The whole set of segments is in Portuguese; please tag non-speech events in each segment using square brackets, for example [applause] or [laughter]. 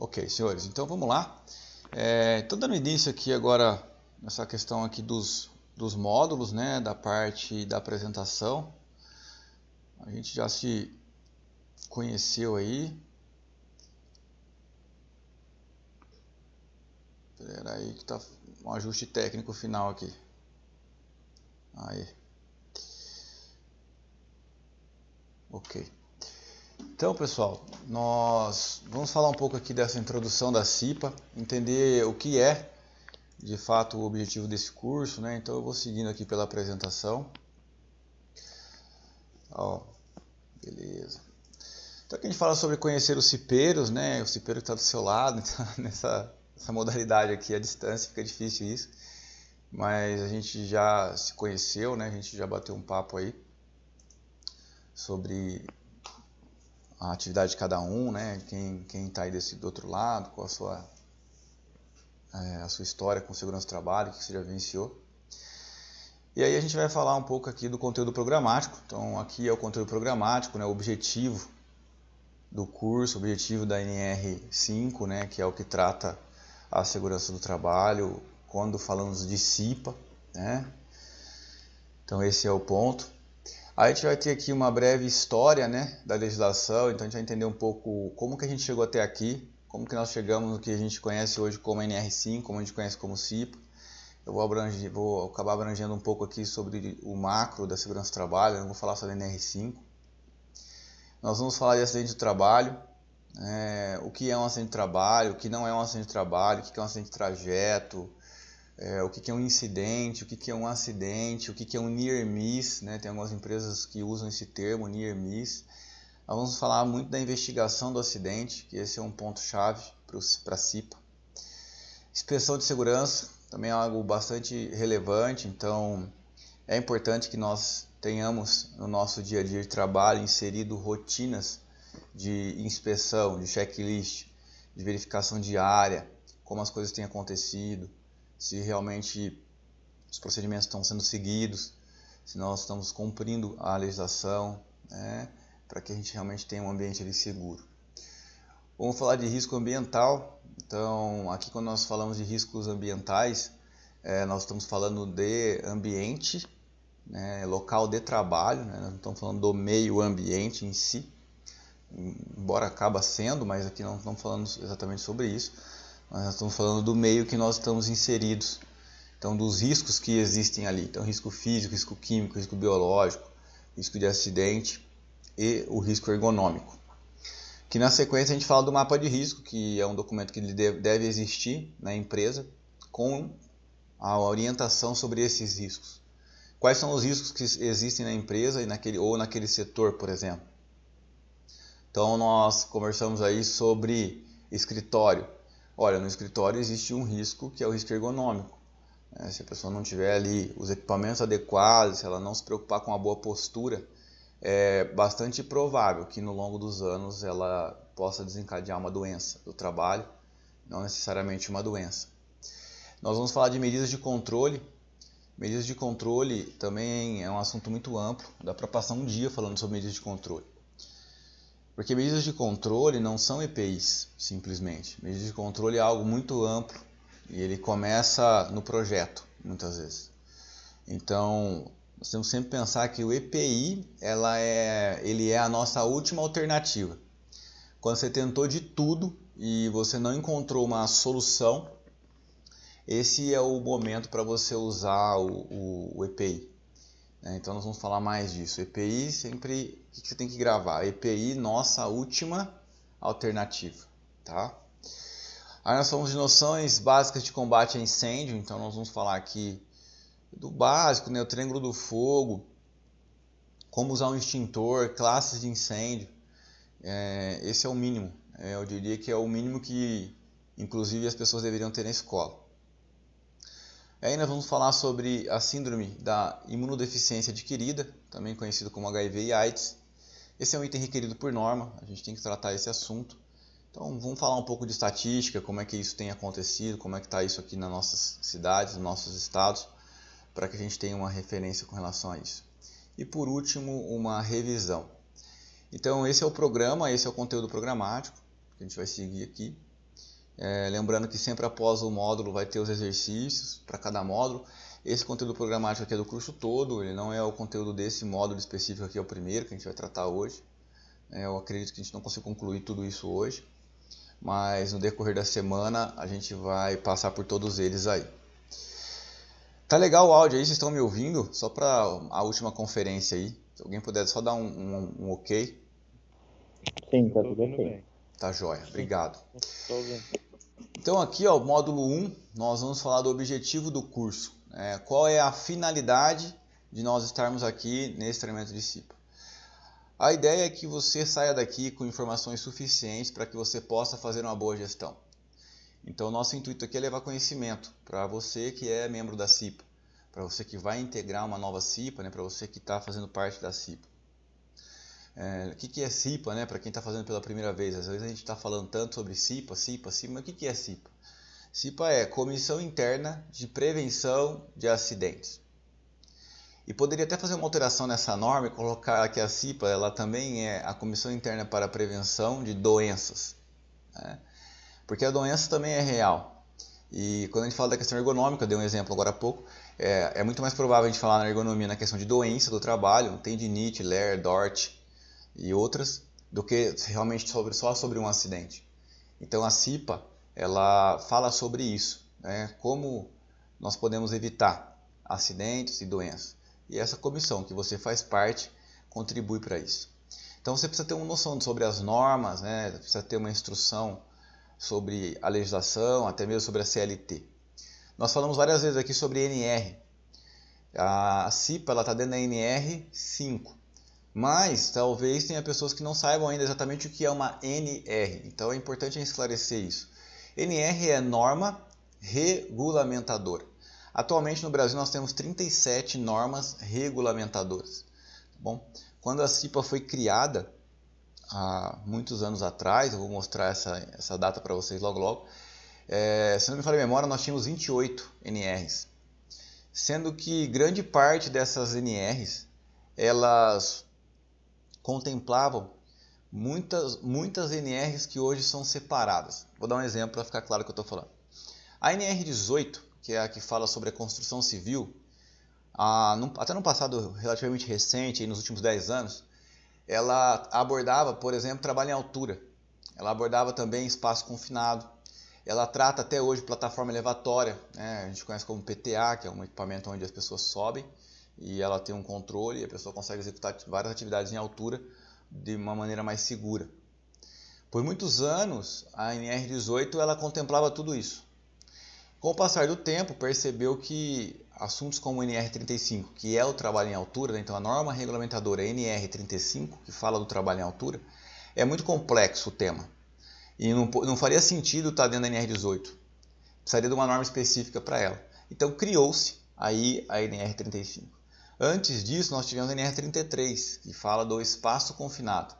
Ok, senhores, então vamos lá. Estou é, dando início aqui agora nessa questão aqui dos, dos módulos, né, da parte da apresentação. A gente já se conheceu aí. Espera aí que está um ajuste técnico final aqui. Aí. Ok. Então, pessoal, nós vamos falar um pouco aqui dessa introdução da CIPA, entender o que é de fato o objetivo desse curso, né? Então eu vou seguindo aqui pela apresentação. Ó, beleza. Então aqui a gente fala sobre conhecer os cipeiros, né? O cipeiro que está do seu lado, [laughs] então, nessa modalidade aqui, a distância, fica difícil isso. Mas a gente já se conheceu, né? A gente já bateu um papo aí sobre a atividade de cada um, né? Quem quem está aí desse do outro lado, com a sua é, a sua história com segurança do trabalho, o que você já venciou. E aí a gente vai falar um pouco aqui do conteúdo programático. Então aqui é o conteúdo programático, né? O objetivo do curso, o objetivo da NR5, né? Que é o que trata a segurança do trabalho quando falamos de CIPA, né? Então esse é o ponto. A gente vai ter aqui uma breve história né, da legislação, então a gente vai entender um pouco como que a gente chegou até aqui, como que nós chegamos no que a gente conhece hoje como NR5, como a gente conhece como CIPA. Eu vou, abranger, vou acabar abrangendo um pouco aqui sobre o macro da segurança do trabalho, eu não vou falar só da NR5. Nós vamos falar de acidente de trabalho, é, o que é um acidente de trabalho, o que não é um acidente de trabalho, o que é um acidente de trajeto, é, o que, que, é um incidente, o que, que é um acidente, o que, que é um near miss, né? tem algumas empresas que usam esse termo, near miss. Nós vamos falar muito da investigação do acidente, que esse é um ponto-chave para a CIPA. Inspeção de segurança também é algo bastante relevante, então é importante que nós tenhamos no nosso dia a dia de trabalho inserido rotinas de inspeção, de checklist, de verificação diária, como as coisas têm acontecido, se realmente os procedimentos estão sendo seguidos, se nós estamos cumprindo a legislação, né, para que a gente realmente tenha um ambiente ali seguro. Vamos falar de risco ambiental. Então, aqui quando nós falamos de riscos ambientais, é, nós estamos falando de ambiente, né, local de trabalho, né, não estamos falando do meio ambiente em si, embora acaba sendo, mas aqui não estamos falando exatamente sobre isso nós estamos falando do meio que nós estamos inseridos. Então, dos riscos que existem ali. Então, risco físico, risco químico, risco biológico, risco de acidente e o risco ergonômico. Que na sequência a gente fala do mapa de risco, que é um documento que deve existir na empresa com a orientação sobre esses riscos. Quais são os riscos que existem na empresa e naquele, ou naquele setor, por exemplo? Então, nós conversamos aí sobre escritório. Olha, no escritório existe um risco que é o risco ergonômico. Né? Se a pessoa não tiver ali os equipamentos adequados, se ela não se preocupar com uma boa postura, é bastante provável que no longo dos anos ela possa desencadear uma doença do trabalho, não necessariamente uma doença. Nós vamos falar de medidas de controle. Medidas de controle também é um assunto muito amplo, dá para passar um dia falando sobre medidas de controle. Porque medidas de controle não são EPIs, simplesmente. Medidas de controle é algo muito amplo e ele começa no projeto, muitas vezes. Então, nós temos sempre pensar que o EPI ela é, ele é a nossa última alternativa. Quando você tentou de tudo e você não encontrou uma solução, esse é o momento para você usar o, o, o EPI. Né? então nós vamos falar mais disso. EPI sempre. O que você tem que gravar? EPI, nossa última alternativa. Tá? Aí nós falamos de noções básicas de combate a incêndio, então nós vamos falar aqui do básico, né? o triângulo do fogo, como usar um extintor, classes de incêndio. É, esse é o mínimo. É, eu diria que é o mínimo que, inclusive, as pessoas deveriam ter na escola. Aí nós vamos falar sobre a síndrome da imunodeficiência adquirida, também conhecido como HIV e AIDS. Esse é um item requerido por norma, a gente tem que tratar esse assunto. Então vamos falar um pouco de estatística, como é que isso tem acontecido, como é que está isso aqui nas nossas cidades, nos nossos estados, para que a gente tenha uma referência com relação a isso. E por último, uma revisão. Então esse é o programa, esse é o conteúdo programático que a gente vai seguir aqui. É, lembrando que sempre após o módulo vai ter os exercícios para cada módulo. Esse conteúdo programático aqui é do curso todo, ele não é o conteúdo desse módulo específico aqui, é o primeiro que a gente vai tratar hoje. É, eu acredito que a gente não consiga concluir tudo isso hoje, mas no decorrer da semana a gente vai passar por todos eles aí. Tá legal o áudio aí, vocês estão me ouvindo? Só para a última conferência aí, se alguém puder só dar um, um, um ok. Sim, tá tudo bem. Tá jóia, obrigado. Tô ouvindo. Então aqui, ó, módulo 1, nós vamos falar do objetivo do curso. É, qual é a finalidade de nós estarmos aqui nesse treinamento de CIPA? A ideia é que você saia daqui com informações suficientes para que você possa fazer uma boa gestão. Então, nosso intuito aqui é levar conhecimento para você que é membro da CIPA, para você que vai integrar uma nova CIPA, né, para você que está fazendo parte da CIPA. É, o que, que é CIPA, né? Para quem está fazendo pela primeira vez, às vezes a gente está falando tanto sobre CIPA, CIPA, CIPA, mas o que, que é CIPA? CIPA é Comissão Interna de Prevenção de Acidentes. E poderia até fazer uma alteração nessa norma e colocar que a CIPA ela também é a Comissão Interna para a Prevenção de Doenças. Né? Porque a doença também é real. E quando a gente fala da questão ergonômica, eu dei um exemplo agora há pouco, é, é muito mais provável a gente falar na ergonomia na questão de doença do trabalho, tendinite, LER, DORT, e outras do que realmente sobre, só sobre um acidente. Então a CIPA ela fala sobre isso, né? como nós podemos evitar acidentes e doenças. E essa comissão que você faz parte contribui para isso. Então você precisa ter uma noção sobre as normas, né? precisa ter uma instrução sobre a legislação, até mesmo sobre a CLT. Nós falamos várias vezes aqui sobre NR. A CIPA está dentro da NR 5. Mas talvez tenha pessoas que não saibam ainda exatamente o que é uma NR, então é importante esclarecer isso. NR é norma regulamentadora. Atualmente no Brasil nós temos 37 normas regulamentadoras. Tá bom, quando a CIPA foi criada, há muitos anos atrás, eu vou mostrar essa, essa data para vocês logo logo, é, se não me falha a memória, nós tínhamos 28 NRs, sendo que grande parte dessas NRs, elas contemplavam muitas, muitas NRs que hoje são separadas. Vou dar um exemplo para ficar claro o que eu estou falando. A NR 18, que é a que fala sobre a construção civil, a, até no passado relativamente recente, nos últimos 10 anos, ela abordava, por exemplo, trabalho em altura. Ela abordava também espaço confinado. Ela trata até hoje plataforma elevatória, né? a gente conhece como PTA, que é um equipamento onde as pessoas sobem e ela tem um controle e a pessoa consegue executar várias atividades em altura de uma maneira mais segura. Por muitos anos, a NR18 ela contemplava tudo isso. Com o passar do tempo, percebeu que assuntos como o NR35, que é o trabalho em altura, né, então a norma regulamentadora NR35, que fala do trabalho em altura, é muito complexo o tema. E não, não faria sentido estar dentro da NR18. Precisaria de uma norma específica para ela. Então criou-se aí a NR35. Antes disso, nós tivemos a NR33, que fala do espaço confinado.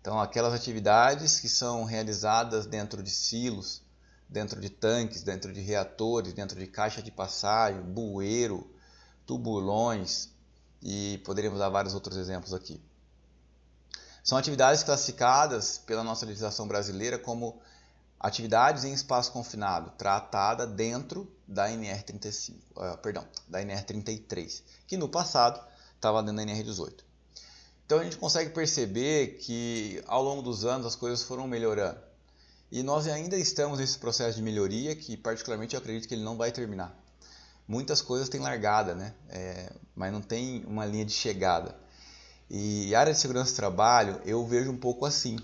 Então, aquelas atividades que são realizadas dentro de silos, dentro de tanques, dentro de reatores, dentro de caixa de passagem, bueiro, tubulões e poderíamos dar vários outros exemplos aqui. São atividades classificadas pela nossa legislação brasileira como atividades em espaço confinado, tratada dentro da NR35, uh, ah, perdão, da NR33, que no passado estava dentro da NR18. Então a gente consegue perceber que ao longo dos anos as coisas foram melhorando. E nós ainda estamos nesse processo de melhoria que particularmente eu acredito que ele não vai terminar. Muitas coisas têm largada, né? É, mas não tem uma linha de chegada. E área de segurança do trabalho eu vejo um pouco assim.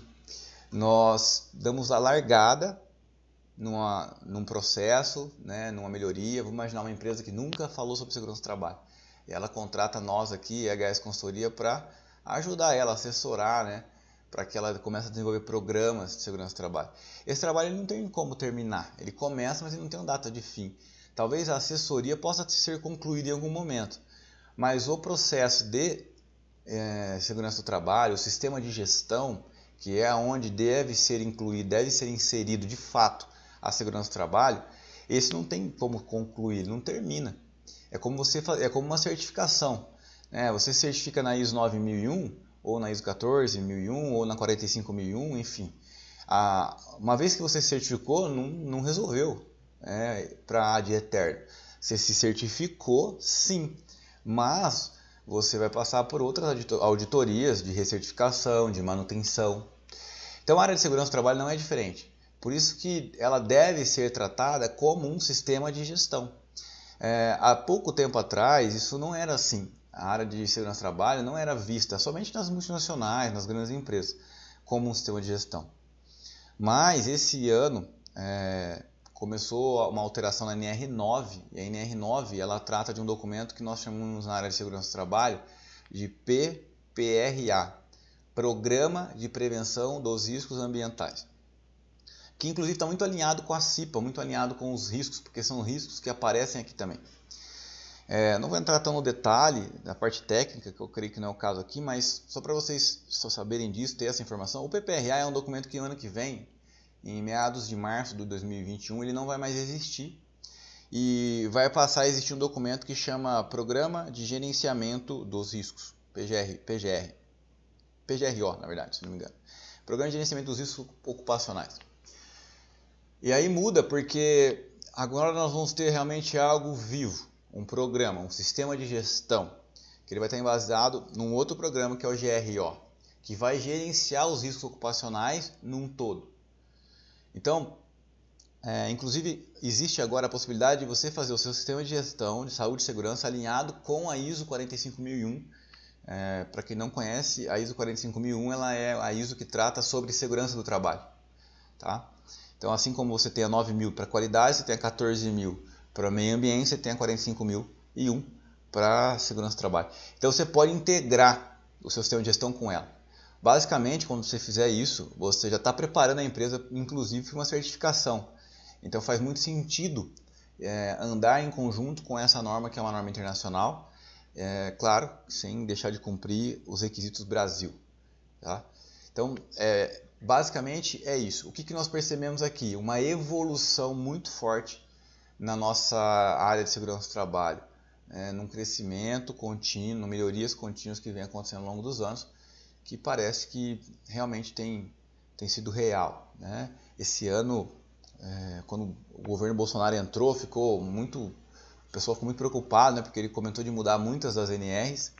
Nós damos a largada numa, num processo, né, numa melhoria. Vamos imaginar uma empresa que nunca falou sobre segurança do trabalho. E ela contrata nós aqui, HS Consultoria, para ajudar ela, assessorar, né, para que ela comece a desenvolver programas de segurança do trabalho. Esse trabalho não tem como terminar. Ele começa, mas ele não tem uma data de fim. Talvez a assessoria possa ser concluída em algum momento, mas o processo de é, segurança do trabalho, o sistema de gestão, que é onde deve ser incluído, deve ser inserido de fato a segurança do trabalho, esse não tem como concluir, não termina. É como você é como uma certificação. Né? Você certifica na ISO 9001, ou na ISO 14001, ou na 45001, enfim. A, uma vez que você certificou, não, não resolveu né? para a de eterno. Você se certificou, sim, mas você vai passar por outras auditorias de recertificação, de manutenção. Então a área de segurança do trabalho não é diferente. Por isso que ela deve ser tratada como um sistema de gestão. É, há pouco tempo atrás, isso não era assim. A área de segurança do trabalho não era vista somente nas multinacionais, nas grandes empresas, como um sistema de gestão. Mas esse ano é, começou uma alteração na NR9, e a NR9 ela trata de um documento que nós chamamos na área de segurança do trabalho de PPRA, Programa de Prevenção dos Riscos Ambientais que inclusive está muito alinhado com a CIPA, muito alinhado com os riscos, porque são riscos que aparecem aqui também. É, não vou entrar tão no detalhe da parte técnica, que eu creio que não é o caso aqui, mas só para vocês só saberem disso, ter essa informação, o PPRA é um documento que ano que vem, em meados de março de 2021, ele não vai mais existir e vai passar a existir um documento que chama Programa de Gerenciamento dos Riscos, PGR, PGR, PGRO, na verdade, se não me engano. Programa de Gerenciamento dos Riscos Ocupacionais. E aí muda porque agora nós vamos ter realmente algo vivo, um programa, um sistema de gestão, que ele vai estar embasado num outro programa que é o GRO, que vai gerenciar os riscos ocupacionais num todo. Então, é, inclusive, existe agora a possibilidade de você fazer o seu sistema de gestão de saúde e segurança alinhado com a ISO 45001. É, Para quem não conhece, a ISO 45001 ela é a ISO que trata sobre segurança do trabalho. Tá? Então, assim como você tem a 9 mil para qualidade, você tem a 14 mil para meio ambiente, você tem a 45 mil e 1 para segurança do trabalho. Então, você pode integrar o seu sistema de gestão com ela. Basicamente, quando você fizer isso, você já está preparando a empresa, inclusive, para uma certificação. Então, faz muito sentido é, andar em conjunto com essa norma, que é uma norma internacional, é, claro, sem deixar de cumprir os requisitos Brasil. Tá? Então, é, Basicamente é isso. O que, que nós percebemos aqui? Uma evolução muito forte na nossa área de segurança do trabalho, é, num crescimento contínuo, melhorias contínuas que vem acontecendo ao longo dos anos, que parece que realmente tem, tem sido real. Né? Esse ano, é, quando o governo Bolsonaro entrou, ficou muito, o pessoal ficou muito preocupado, né? porque ele comentou de mudar muitas das NRs.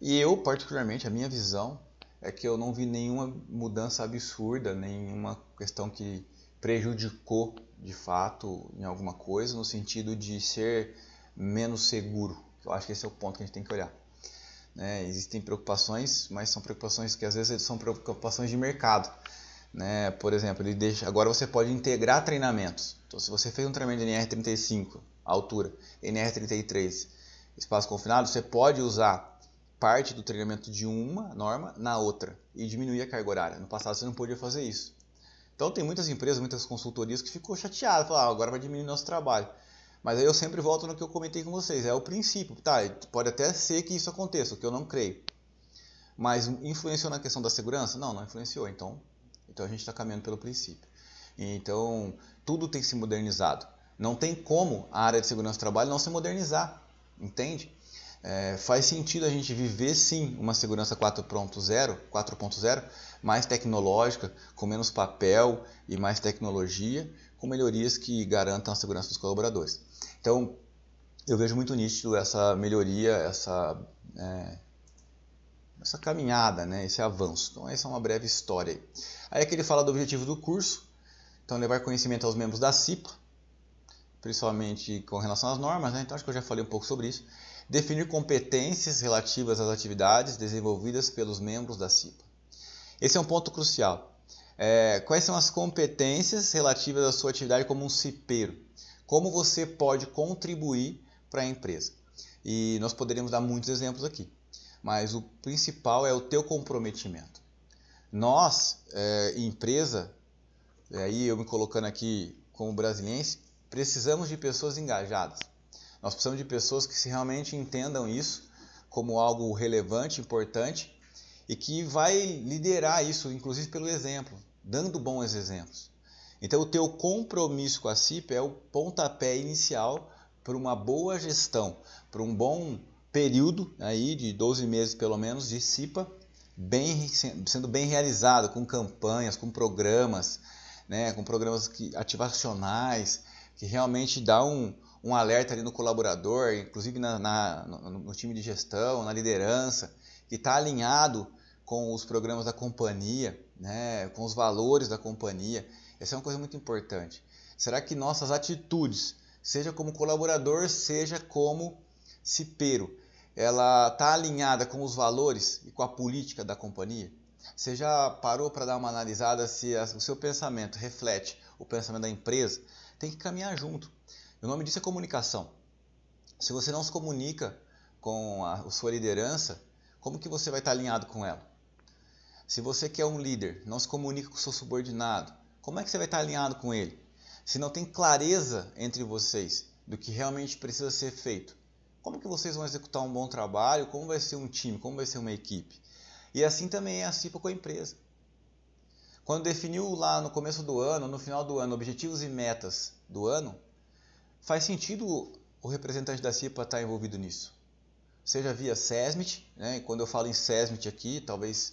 E eu, particularmente, a minha visão é que eu não vi nenhuma mudança absurda, nenhuma questão que prejudicou de fato em alguma coisa, no sentido de ser menos seguro. Eu acho que esse é o ponto que a gente tem que olhar. Né? Existem preocupações, mas são preocupações que às vezes são preocupações de mercado. Né? Por exemplo, ele deixa, agora você pode integrar treinamentos. Então, se você fez um treinamento de NR35, altura, NR33, espaço confinado, você pode usar parte do treinamento de uma norma na outra e diminuir a carga horária. No passado você não podia fazer isso. Então tem muitas empresas, muitas consultorias que ficou chateadas, falaram, ah, agora vai diminuir nosso trabalho. Mas aí eu sempre volto no que eu comentei com vocês, é o princípio, tá? Pode até ser que isso aconteça, o que eu não creio. Mas influenciou na questão da segurança? Não, não influenciou. Então, então a gente está caminhando pelo princípio. Então tudo tem que se modernizado. Não tem como a área de segurança do trabalho não se modernizar, entende? É, faz sentido a gente viver sim uma segurança 4.0, 4.0 mais tecnológica, com menos papel e mais tecnologia, com melhorias que garantam a segurança dos colaboradores. Então, eu vejo muito nítido essa melhoria, essa, é, essa caminhada, né, esse avanço. Então, essa é uma breve história. Aí aquele é ele fala do objetivo do curso, então levar conhecimento aos membros da CIPA, principalmente com relação às normas, né? então acho que eu já falei um pouco sobre isso definir competências relativas às atividades desenvolvidas pelos membros da CIPA. Esse é um ponto crucial. É, quais são as competências relativas à sua atividade como um CIPEiro? Como você pode contribuir para a empresa? E nós poderíamos dar muitos exemplos aqui, mas o principal é o teu comprometimento. Nós, é, empresa, aí eu me colocando aqui como brasiliense, precisamos de pessoas engajadas. Nós precisamos de pessoas que se realmente entendam isso como algo relevante, importante e que vai liderar isso, inclusive pelo exemplo, dando bons exemplos. Então, o teu compromisso com a CIP é o pontapé inicial para uma boa gestão, para um bom período aí de 12 meses pelo menos de CIPA, bem, sendo bem realizado com campanhas, com programas, né, com programas que, ativacionais, que realmente dá um, um alerta ali no colaborador, inclusive na, na no, no, time de gestão, na liderança, que está alinhado com os programas da companhia, né, com os valores da companhia. Essa é uma coisa muito importante. Será que nossas atitudes, seja como colaborador, seja como cipeiro, ela está alinhada com os valores e com a política da companhia? Você já parou para dar uma analisada se o seu pensamento reflete o pensamento da empresa? Tem que caminhar junto. O nome disso é comunicação. Se você não se comunica com a, a sua liderança, como que você vai estar alinhado com ela? Se você quer é um líder, não se comunica com o seu subordinado, como é que você vai estar alinhado com ele? Se não tem clareza entre vocês do que realmente precisa ser feito, como que vocês vão executar um bom trabalho? Como vai ser um time? Como vai ser uma equipe? E assim também é a CIPA com a empresa. Quando definiu lá no começo do ano, no final do ano, objetivos e metas do ano, Faz sentido o representante da CIPA estar tá envolvido nisso? Seja via SESMIT, né? e quando eu falo em SESMIT aqui, talvez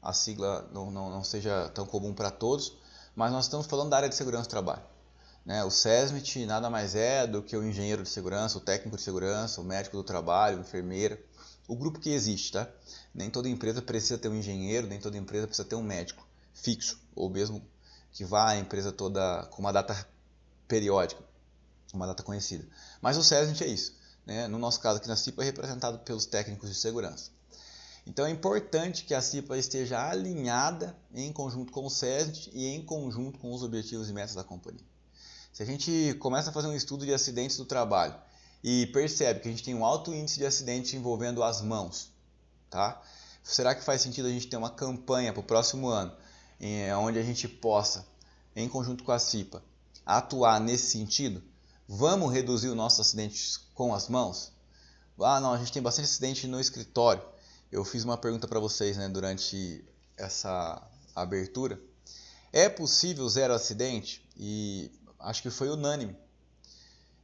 a sigla não, não, não seja tão comum para todos, mas nós estamos falando da área de segurança do trabalho. Né? O SESMIT nada mais é do que o engenheiro de segurança, o técnico de segurança, o médico do trabalho, o enfermeiro, o grupo que existe. Tá? Nem toda empresa precisa ter um engenheiro, nem toda empresa precisa ter um médico fixo, ou mesmo que vá a empresa toda com uma data periódica uma data conhecida. Mas o SESNIT é isso. Né? No nosso caso aqui na CIPA é representado pelos técnicos de segurança. Então é importante que a CIPA esteja alinhada em conjunto com o SESNIT e em conjunto com os objetivos e metas da companhia. Se a gente começa a fazer um estudo de acidentes do trabalho e percebe que a gente tem um alto índice de acidentes envolvendo as mãos, tá? Será que faz sentido a gente ter uma campanha para o próximo ano, eh, onde a gente possa, em conjunto com a CIPA, atuar nesse sentido? Vamos reduzir os nossos acidentes com as mãos? Ah, não, a gente tem bastante acidente no escritório. Eu fiz uma pergunta para vocês né, durante essa abertura. É possível zero acidente? E acho que foi unânime.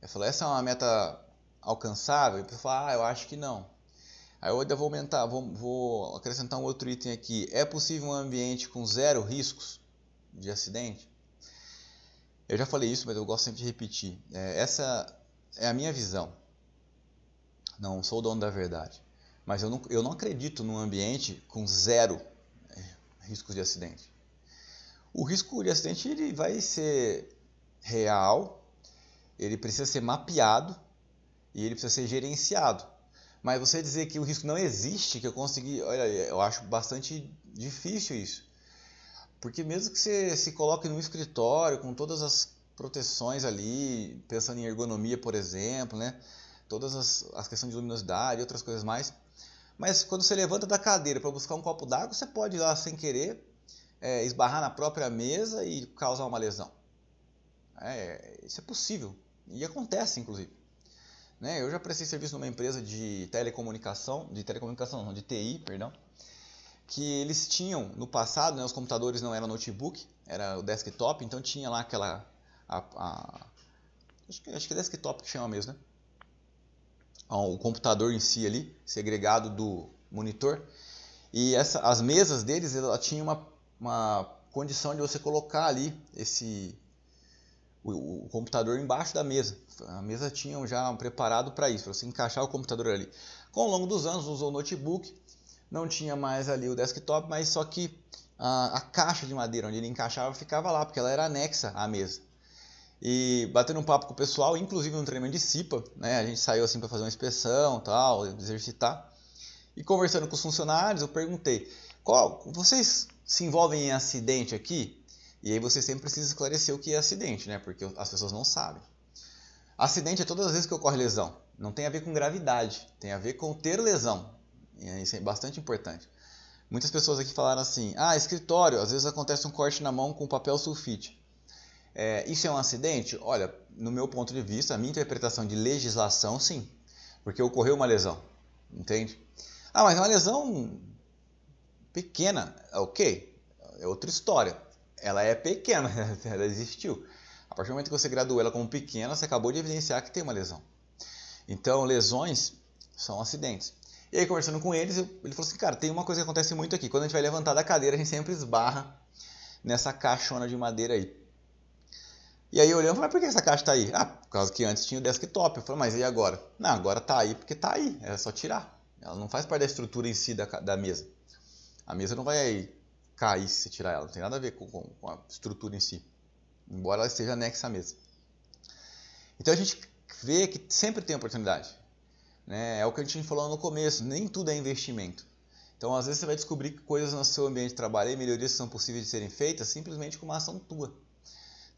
Eu falei, essa é uma meta alcançável? E a ah, eu acho que não. Aí eu ainda vou aumentar, vou, vou acrescentar um outro item aqui. É possível um ambiente com zero riscos de acidente? Eu já falei isso, mas eu gosto sempre de repetir. É, essa é a minha visão. Não sou o dono da verdade. Mas eu não, eu não acredito num ambiente com zero é, riscos de acidente. O risco de acidente ele vai ser real, ele precisa ser mapeado e ele precisa ser gerenciado. Mas você dizer que o risco não existe, que eu consegui, olha, eu acho bastante difícil isso. Porque mesmo que você se coloque num escritório com todas as proteções ali, pensando em ergonomia, por exemplo, né? Todas as, as questões de luminosidade e outras coisas mais. Mas quando você levanta da cadeira para buscar um copo d'água, você pode ir lá sem querer é, esbarrar na própria mesa e causar uma lesão. É, isso é possível e acontece, inclusive. Né? Eu já prestei serviço numa empresa de telecomunicação, de telecomunicação, não, de TI, perdão que eles tinham no passado, né, os computadores não eram notebook, era o desktop, então tinha lá aquela a, a, acho, que, acho que é desktop que chama mesmo, né? O computador em si ali, segregado do monitor. E essa, as mesas deles, ela tinha uma, uma condição de você colocar ali esse o, o, computador embaixo da mesa. A mesa tinha já preparado para isso, para você encaixar o computador ali. Com o longo dos anos, usou notebook, não tinha mais ali o desktop, mas só que a, a caixa de madeira onde ele encaixava ficava lá, porque ela era anexa à mesa. E batendo um papo com o pessoal, inclusive no treinamento de CIPA, né? A gente saiu assim para fazer uma inspeção, tal, exercitar. E conversando com os funcionários, eu perguntei: "Qual vocês se envolvem em acidente aqui?" E aí você sempre precisa esclarecer o que é acidente, né? Porque as pessoas não sabem. Acidente é todas as vezes que ocorre lesão. Não tem a ver com gravidade, tem a ver com ter lesão. É, isso é bastante importante. Muitas pessoas aqui falaram assim: ah, escritório, às vezes acontece um corte na mão com papel sulfite. É, isso é um acidente? Olha, no meu ponto de vista, a minha interpretação de legislação, sim, porque ocorreu uma lesão, entende? Ah, mas é uma lesão pequena, ok, é outra história. Ela é pequena, [laughs] ela existiu. A partir do momento que você graduou ela como pequena, você acabou de evidenciar que tem uma lesão. Então, lesões são acidentes. E aí, conversando com eles, ele falou assim: cara, tem uma coisa que acontece muito aqui. Quando a gente vai levantar da cadeira, a gente sempre esbarra nessa caixona de madeira aí. E aí, olhando, mas por que essa caixa tá aí? Ah, por causa que antes tinha o desktop. Eu falei, mas e agora? Não, agora tá aí porque tá aí. É só tirar. Ela não faz parte da estrutura em si da, da mesa. A mesa não vai cair se tirar ela. Não tem nada a ver com, com, com a estrutura em si. Embora ela esteja anexa à mesa. Então a gente vê que sempre tem oportunidade. Né? É o que a gente falou no começo, nem tudo é investimento. Então, às vezes, você vai descobrir que coisas no seu ambiente de trabalho e melhorias são possíveis de serem feitas simplesmente com uma ação tua.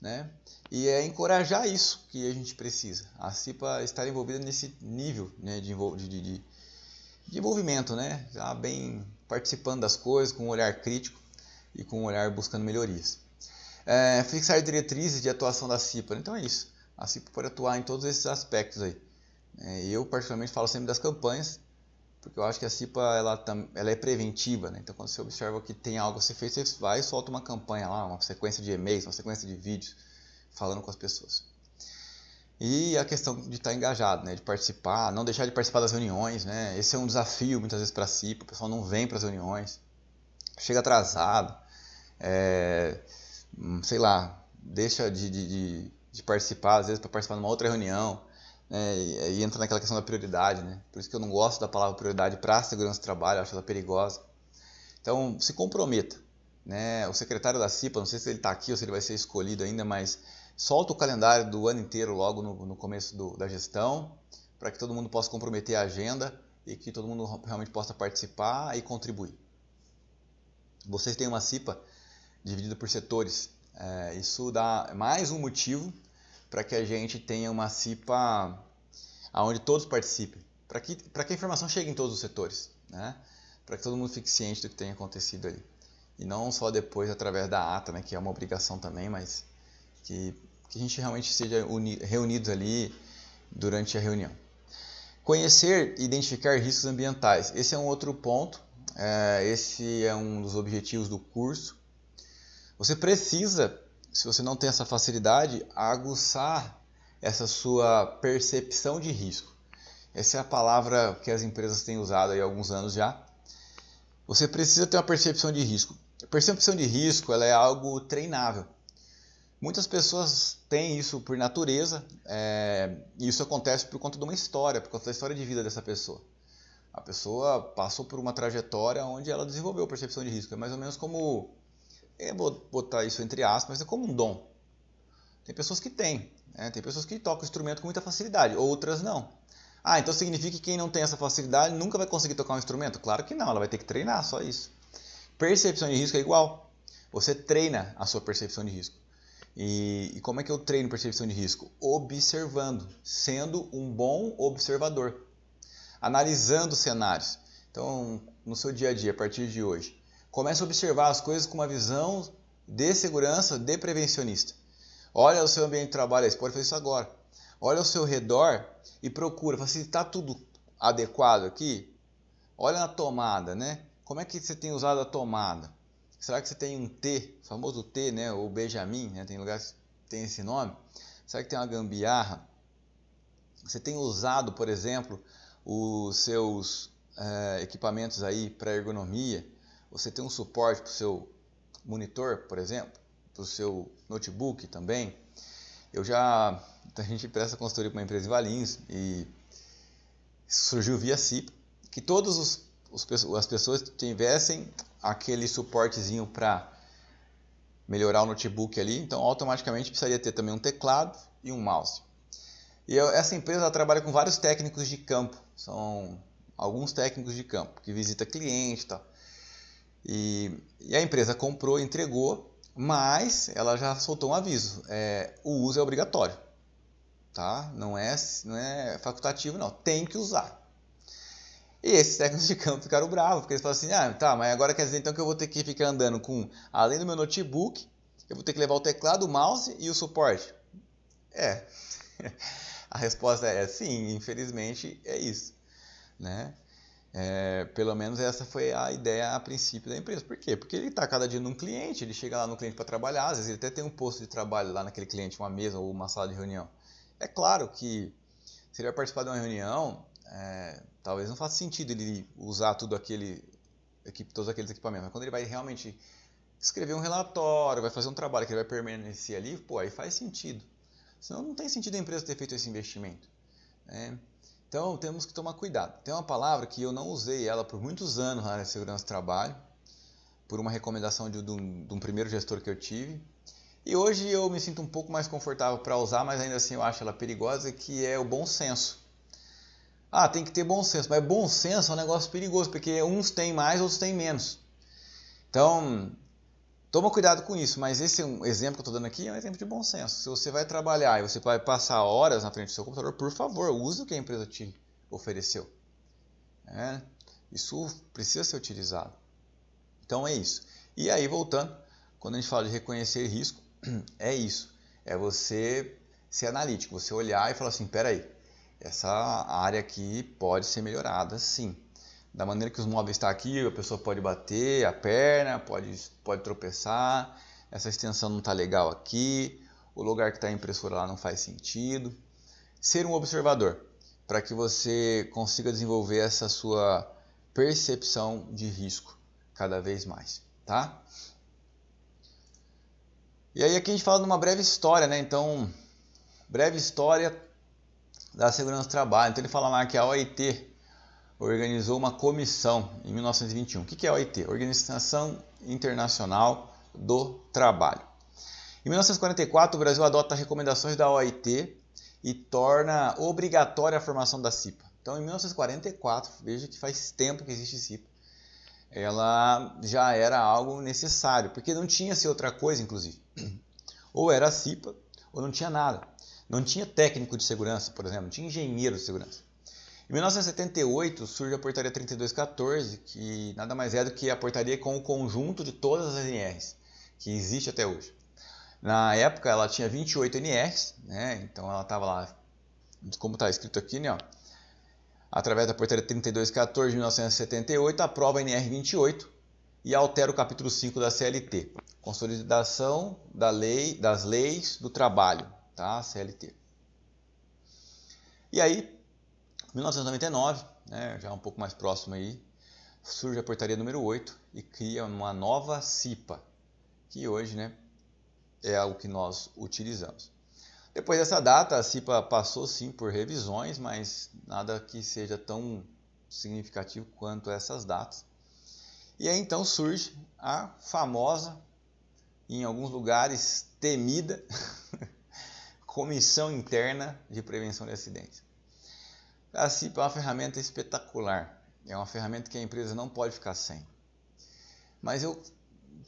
Né? E é encorajar isso que a gente precisa. A CIPA estar envolvida nesse nível né, de, de, de, de, envolvimento, né? Já ah, bem participando das coisas, com um olhar crítico e com um olhar buscando melhorias. É, fixar diretrizes de atuação da CIPA. Então é isso. A CIPA pode atuar em todos esses aspectos aí. É, eu particularmente falo sempre das campanhas, porque eu acho que a CIPA ela, ela é preventiva, né? então quando você observa que tem algo a ser feito, você vai e solta uma campanha lá, uma sequência de e-mails, uma sequência de vídeos falando com as pessoas. E a questão de estar tá engajado, né? de participar, não deixar de participar das reuniões, né? esse é um desafio muitas vezes para a CIPA, o pessoal não vem para as reuniões, chega atrasado, é, sei lá, deixa de, de, de, de participar às vezes para participar de uma outra reunião, né, e, e entra naquela questão da prioridade, né? Por isso que eu não gosto da palavra prioridade para segurança do trabalho, acho ela perigosa. Então, se comprometa. Né? O secretário da CIPA, não sei se ele está aqui ou se ele vai ser escolhido ainda, mas solta o calendário do ano inteiro logo no, no começo do, da gestão, para que todo mundo possa comprometer a agenda e que todo mundo realmente possa participar e contribuir. Vocês têm uma CIPA dividida por setores. É, isso dá mais um motivo para que a gente tenha uma CIPA onde todos participem, para que, que a informação chegue em todos os setores, né? para que todo mundo fique ciente do que tem acontecido ali. E não só depois através da ata, né, que é uma obrigação também, mas que, que a gente realmente seja reunido reunidos ali durante a reunião. Conhecer e identificar riscos ambientais. Esse é um outro ponto, é, esse é um dos objetivos do curso. Você precisa se você não tem essa facilidade, aguçar essa sua percepção de risco. Essa é a palavra que as empresas têm usado há alguns anos já. Você precisa ter uma percepção de risco. A percepção de risco ela é algo treinável. Muitas pessoas têm isso por natureza, é, e isso acontece por conta de uma história, por conta da história de vida dessa pessoa. A pessoa passou por uma trajetória onde ela desenvolveu percepção de risco. É mais ou menos como eu é, vou botar isso entre aspas, é como um dom. Tem pessoas que têm, né? tem pessoas que tocam instrumento com muita facilidade, outras não. Ah, então significa que quem não tem essa facilidade nunca vai conseguir tocar um instrumento? Claro que não, ela vai ter que treinar, só isso. Percepção de risco é igual. Você treina a sua percepção de risco. E, e como é que eu treino percepção de risco? Observando, sendo um bom observador, analisando cenários. Então, no seu dia a dia, a partir de hoje, Comece a observar as coisas com uma visão de segurança, de prevencionista. Olha o seu ambiente de trabalho, você pode fazer isso agora. Olha o seu redor e procura, se assim, está tudo adequado aqui? Olha na tomada, né? Como é que você tem usado a tomada? Será que você tem um T, famoso T, né? Ou Benjamin, né? Tem lugares que tem esse nome. Será que tem uma gambiarra? Você tem usado, por exemplo, os seus é, equipamentos aí para ergonomia? Você tem um suporte para o seu monitor, por exemplo, para o seu notebook também. Eu já a gente presta consultoria para uma empresa em Valinhos e surgiu via CIP que todas os, os, as pessoas tivessem aquele suportezinho para melhorar o notebook ali, então automaticamente precisaria ter também um teclado e um mouse. E eu, essa empresa trabalha com vários técnicos de campo, são alguns técnicos de campo que visita cliente, tá? E, e a empresa comprou, entregou, mas ela já soltou um aviso: é, o uso é obrigatório, tá? Não é, não é facultativo, não. Tem que usar. E esses técnicos de campo ficaram bravos, porque eles falaram assim: ah, tá, mas agora quer dizer então que eu vou ter que ficar andando com, além do meu notebook, eu vou ter que levar o teclado, o mouse e o suporte? É. [laughs] A resposta é sim, infelizmente é isso. Né? É, pelo menos essa foi a ideia a princípio da empresa. Por quê? Porque ele está cada dia num cliente, ele chega lá no cliente para trabalhar, às vezes ele até tem um posto de trabalho lá naquele cliente, uma mesa ou uma sala de reunião. É claro que se ele vai participar de uma reunião, é, talvez não faça sentido ele usar tudo aquele, todos aqueles equipamentos, mas quando ele vai realmente escrever um relatório, vai fazer um trabalho que ele vai permanecer ali, pô, aí faz sentido. Senão não tem sentido a empresa ter feito esse investimento. Né? Então temos que tomar cuidado. Tem uma palavra que eu não usei ela por muitos anos na área de segurança do trabalho, por uma recomendação de, de, um, de um primeiro gestor que eu tive. E hoje eu me sinto um pouco mais confortável para usar, mas ainda assim eu acho ela perigosa, que é o bom senso. Ah, tem que ter bom senso, mas bom senso é um negócio perigoso, porque uns têm mais, outros têm menos. Então, Toma cuidado com isso, mas esse exemplo que eu estou dando aqui é um exemplo de bom senso. Se você vai trabalhar e você vai passar horas na frente do seu computador, por favor, use o que a empresa te ofereceu. É, isso precisa ser utilizado. Então é isso. E aí, voltando, quando a gente fala de reconhecer risco, [clears throat] é isso. É você ser analítico, você olhar e falar assim: peraí, essa área aqui pode ser melhorada sim da maneira que os móveis estão tá aqui, a pessoa pode bater a perna, pode, pode tropeçar, essa extensão não está legal aqui, o lugar que está a impressora lá não faz sentido. Ser um observador, para que você consiga desenvolver essa sua percepção de risco cada vez mais, tá? E aí aqui a gente fala de uma breve história, né? Então, breve história da segurança do trabalho. Então ele fala lá que a OIT organizou uma comissão em 1921. O que é a OIT? Organização Internacional do Trabalho. Em 1944, o Brasil adota recomendações da OIT e torna obrigatória a formação da CIPA. Então, em 1944, veja que faz tempo que existe CIPA, ela já era algo necessário, porque não tinha-se outra coisa, inclusive. [clears throat] Ou era a CIPA, ou não tinha nada. Não tinha técnico de segurança, por exemplo, não tinha engenheiro de segurança. Em 1978 surge a Portaria 3214, que nada mais é do que a portaria com o conjunto de todas as NRs que existe até hoje. Na época ela tinha 28 NRs, né? então ela estava lá, como está escrito aqui, né? através da Portaria 3214 de 1978, aprova a NR 28 e altera o capítulo 5 da CLT, Consolidação da lei, das Leis do Trabalho, tá? CLT. E aí, 1999, né, já um pouco mais próximo aí, surge a portaria número 8 e cria uma nova CIPA, que hoje né, é algo que nós utilizamos. Depois dessa data, a CIPA passou sim por revisões, mas nada que seja tão significativo quanto essas datas. E aí então surge a famosa, em alguns lugares temida, [laughs] Comissão Interna de Prevenção de Acidentes. A assim, CIP é uma ferramenta espetacular, é uma ferramenta que a empresa não pode ficar sem. Mas eu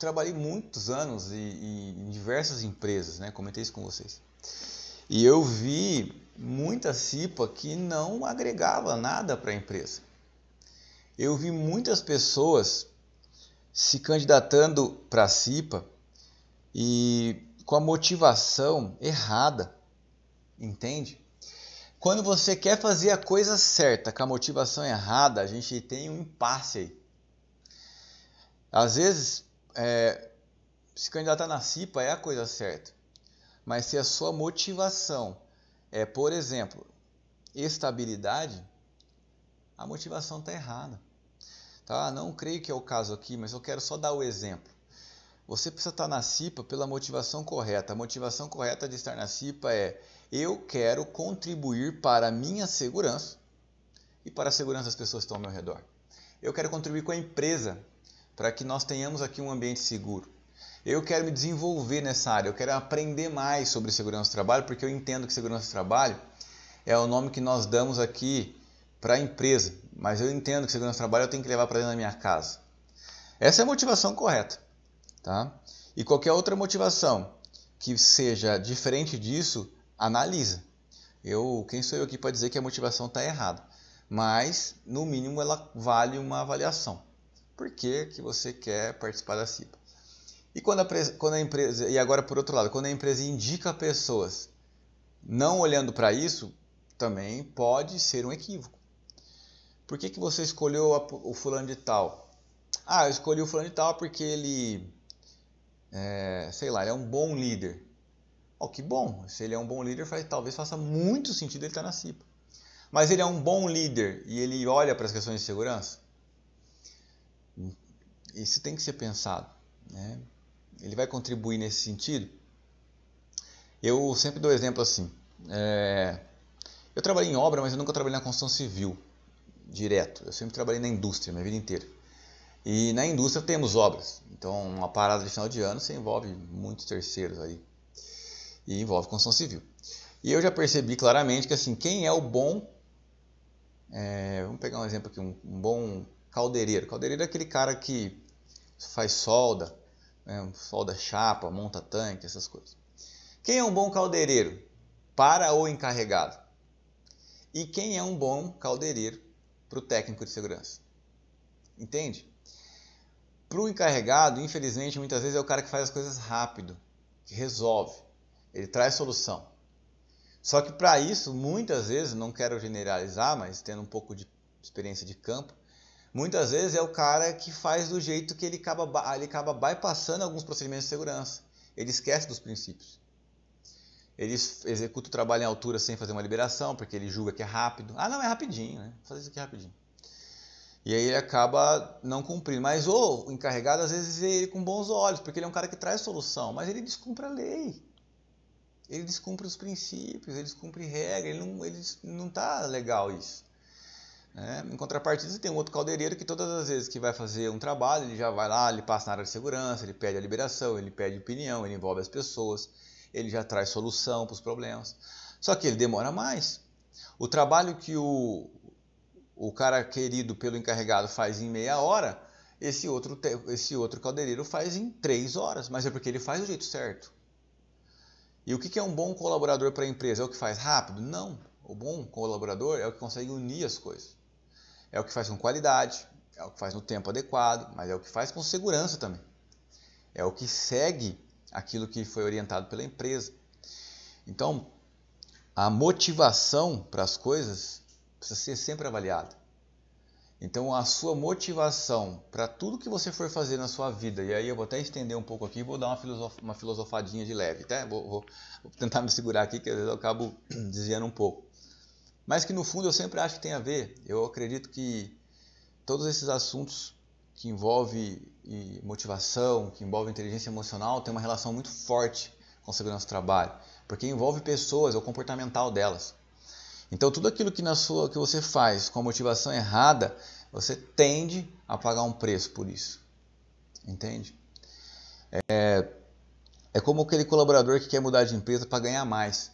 trabalhei muitos anos e, e, em diversas empresas, né? comentei isso com vocês. E eu vi muita CIPA que não agregava nada para a empresa. Eu vi muitas pessoas se candidatando para a CIPA e com a motivação errada, entende? Quando você quer fazer a coisa certa com a motivação errada, a gente tem um impasse aí. Às vezes, é, se candidatar na CIPA é a coisa certa, mas se a sua motivação é, por exemplo, estabilidade, a motivação está errada. Tá? Ah, não creio que é o caso aqui, mas eu quero só dar o exemplo. Você precisa estar tá na CIPA pela motivação correta. A motivação correta de estar na CIPA é eu quero contribuir para a minha segurança e para a segurança das pessoas que estão ao meu redor. Eu quero contribuir com a empresa para que nós tenhamos aqui um ambiente seguro. Eu quero me desenvolver nessa área, eu quero aprender mais sobre segurança do trabalho, porque eu entendo que segurança do trabalho é o nome que nós damos aqui para a empresa, mas eu entendo que segurança do trabalho eu tenho que levar para dentro da minha casa. Essa é a motivação correta, tá? E qualquer outra motivação que seja diferente disso analisa. Eu, quem sou eu aqui para dizer que a motivação está errada? Mas, no mínimo, ela vale uma avaliação. Por que, que você quer participar da CIPA? E quando a, quando a empresa, e agora por outro lado, quando a empresa indica pessoas não olhando para isso, também pode ser um equívoco. Por que, que você escolheu a, o fulano de tal? Ah, eu escolhi o fulano de tal porque ele, é, sei lá, ele é um bom líder. Oh, que bom! Se ele é um bom líder, faz, talvez faça muito sentido ele estar na CIPA. Mas ele é um bom líder e ele olha para as questões de segurança? Isso tem que ser pensado. Né? Ele vai contribuir nesse sentido? Eu sempre dou exemplo assim. É... Eu trabalhei em obra, mas eu nunca trabalhei na construção civil direto. Eu sempre trabalhei na indústria, minha vida inteira. E na indústria temos obras. Então, uma parada de final de ano, você envolve muitos terceiros aí e envolve construção civil. E eu já percebi claramente que assim, quem é o bom, é, vamos pegar um exemplo aqui, um, um, bom caldeireiro. Caldeireiro é aquele cara que faz solda, né, solda chapa, monta tanque, essas coisas. Quem é um bom caldeireiro? Para o encarregado. E quem é um bom caldeireiro para o técnico de segurança? Entende? Para o encarregado, infelizmente, muitas vezes é o cara que faz as coisas rápido, que resolve. Ele traz solução. Só que para isso, muitas vezes, não quero generalizar, mas tendo um pouco de experiência de campo, muitas vezes é o cara que faz do jeito que ele acaba, ele acaba bypassando alguns procedimentos de segurança. Ele esquece dos princípios. Ele executa o trabalho em altura sem fazer uma liberação, porque ele julga que é rápido. Ah, não, é rapidinho, né? Fazer isso aqui é rapidinho. E aí ele acaba não cumprindo. Mas o encarregado, às vezes, vê ele com bons olhos, porque ele é um cara que traz solução, mas ele descumpre a lei ele descumpre os princípios, ele descumpre regra, ele não, ele não tá legal isso. Né? Em contrapartida, você tem um outro caldeireiro que todas as vezes que vai fazer um trabalho, ele já vai lá, ele passa na área de segurança, ele pede a liberação, ele pede opinião, ele envolve as pessoas, ele já traz solução para os problemas. Só que ele demora mais. O trabalho que o, o cara querido pelo encarregado faz em meia hora, esse outro, esse outro caldeireiro faz em três horas, mas é porque ele faz do jeito certo. E o que é um bom colaborador para a empresa? É o que faz rápido? Não. O bom colaborador é o que consegue unir as coisas. É o que faz com qualidade, é o que faz no tempo adequado, mas é o que faz com segurança também. É o que segue aquilo que foi orientado pela empresa. Então, a motivação para as coisas precisa ser sempre avaliada. Então a sua motivação para tudo que você for fazer na sua vida, e aí eu vou até estender um pouco aqui, vou dar uma, filosof, uma filosofadinha de leve, tá? Vou, vou, vou, tentar me segurar aqui, que às vezes eu acabo [clears throat] desviando um pouco. Mas que no fundo eu sempre acho que tem a ver, eu acredito que todos esses assuntos que envolvem motivação, que envolvem inteligência emocional, tem uma relação muito forte com o segurança do trabalho, porque envolve pessoas, é o comportamental delas. Então tudo aquilo que na sua que você faz com a motivação errada você tende a pagar um preço por isso. Entende? É, é como aquele colaborador que quer mudar de empresa para ganhar mais.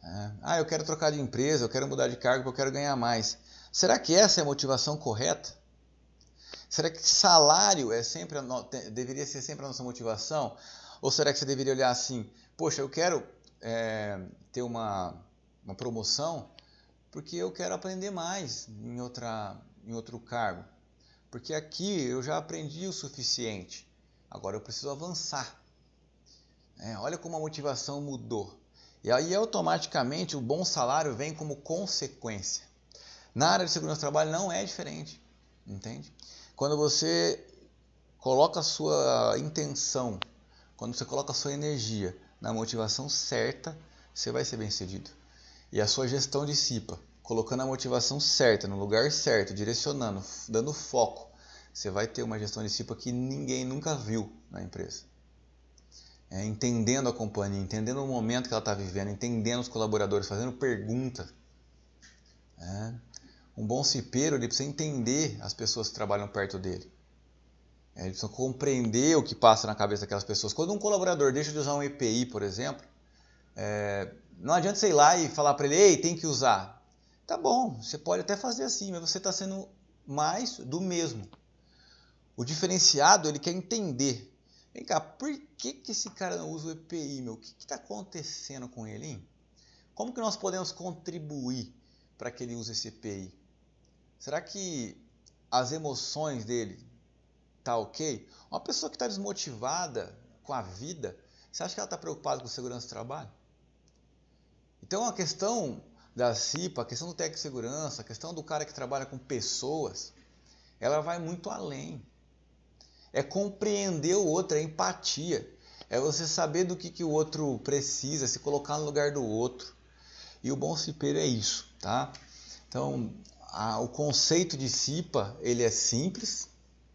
É, ah, eu quero trocar de empresa, eu quero mudar de cargo porque eu quero ganhar mais. Será que essa é a motivação correta? Será que salário é sempre no... deveria ser sempre a nossa motivação? Ou será que você deveria olhar assim, poxa, eu quero é, ter uma, uma promoção porque eu quero aprender mais em outra, em outro cargo. Porque aqui eu já aprendi o suficiente, agora eu preciso avançar. É, olha como a motivação mudou. E aí automaticamente o bom salário vem como consequência. Na área de segurança do trabalho não é diferente, entende? Quando você coloca a sua intenção, quando você coloca a sua energia na motivação certa, você vai ser bem-sucedido. E a sua gestão dissipa colocando a motivação certa, no lugar certo, direcionando, dando foco, você vai ter uma gestão de CIPA que ninguém nunca viu na empresa. É, entendendo a companhia, entendendo o momento que ela está vivendo, entendendo os colaboradores, fazendo pergunta. É. Um bom cipeiro ele precisa entender as pessoas que trabalham perto dele. É, ele precisa compreender o que passa na cabeça daquelas pessoas. Quando um colaborador deixa de usar um EPI, por exemplo, é, não adianta sei lá e falar para ele, ei, tem que usar. Tá bom, você pode até fazer assim, mas você está sendo mais do mesmo. O diferenciado, ele quer entender. Vem cá, por que, que esse cara não usa o EPI, meu? O que está acontecendo com ele, hein? Como que nós podemos contribuir para que ele use esse EPI? Será que as emoções dele tá ok? Uma pessoa que está desmotivada com a vida, você acha que ela está preocupada com segurança do trabalho? Então, a questão da CIPA, a questão do técnico de segurança, a questão do cara que trabalha com pessoas, ela vai muito além. É compreender o outro, é empatia. É você saber do que, que o outro precisa, se colocar no lugar do outro. E o bom cipeiro é isso, tá? Então, a, o conceito de CIPA, ele é simples.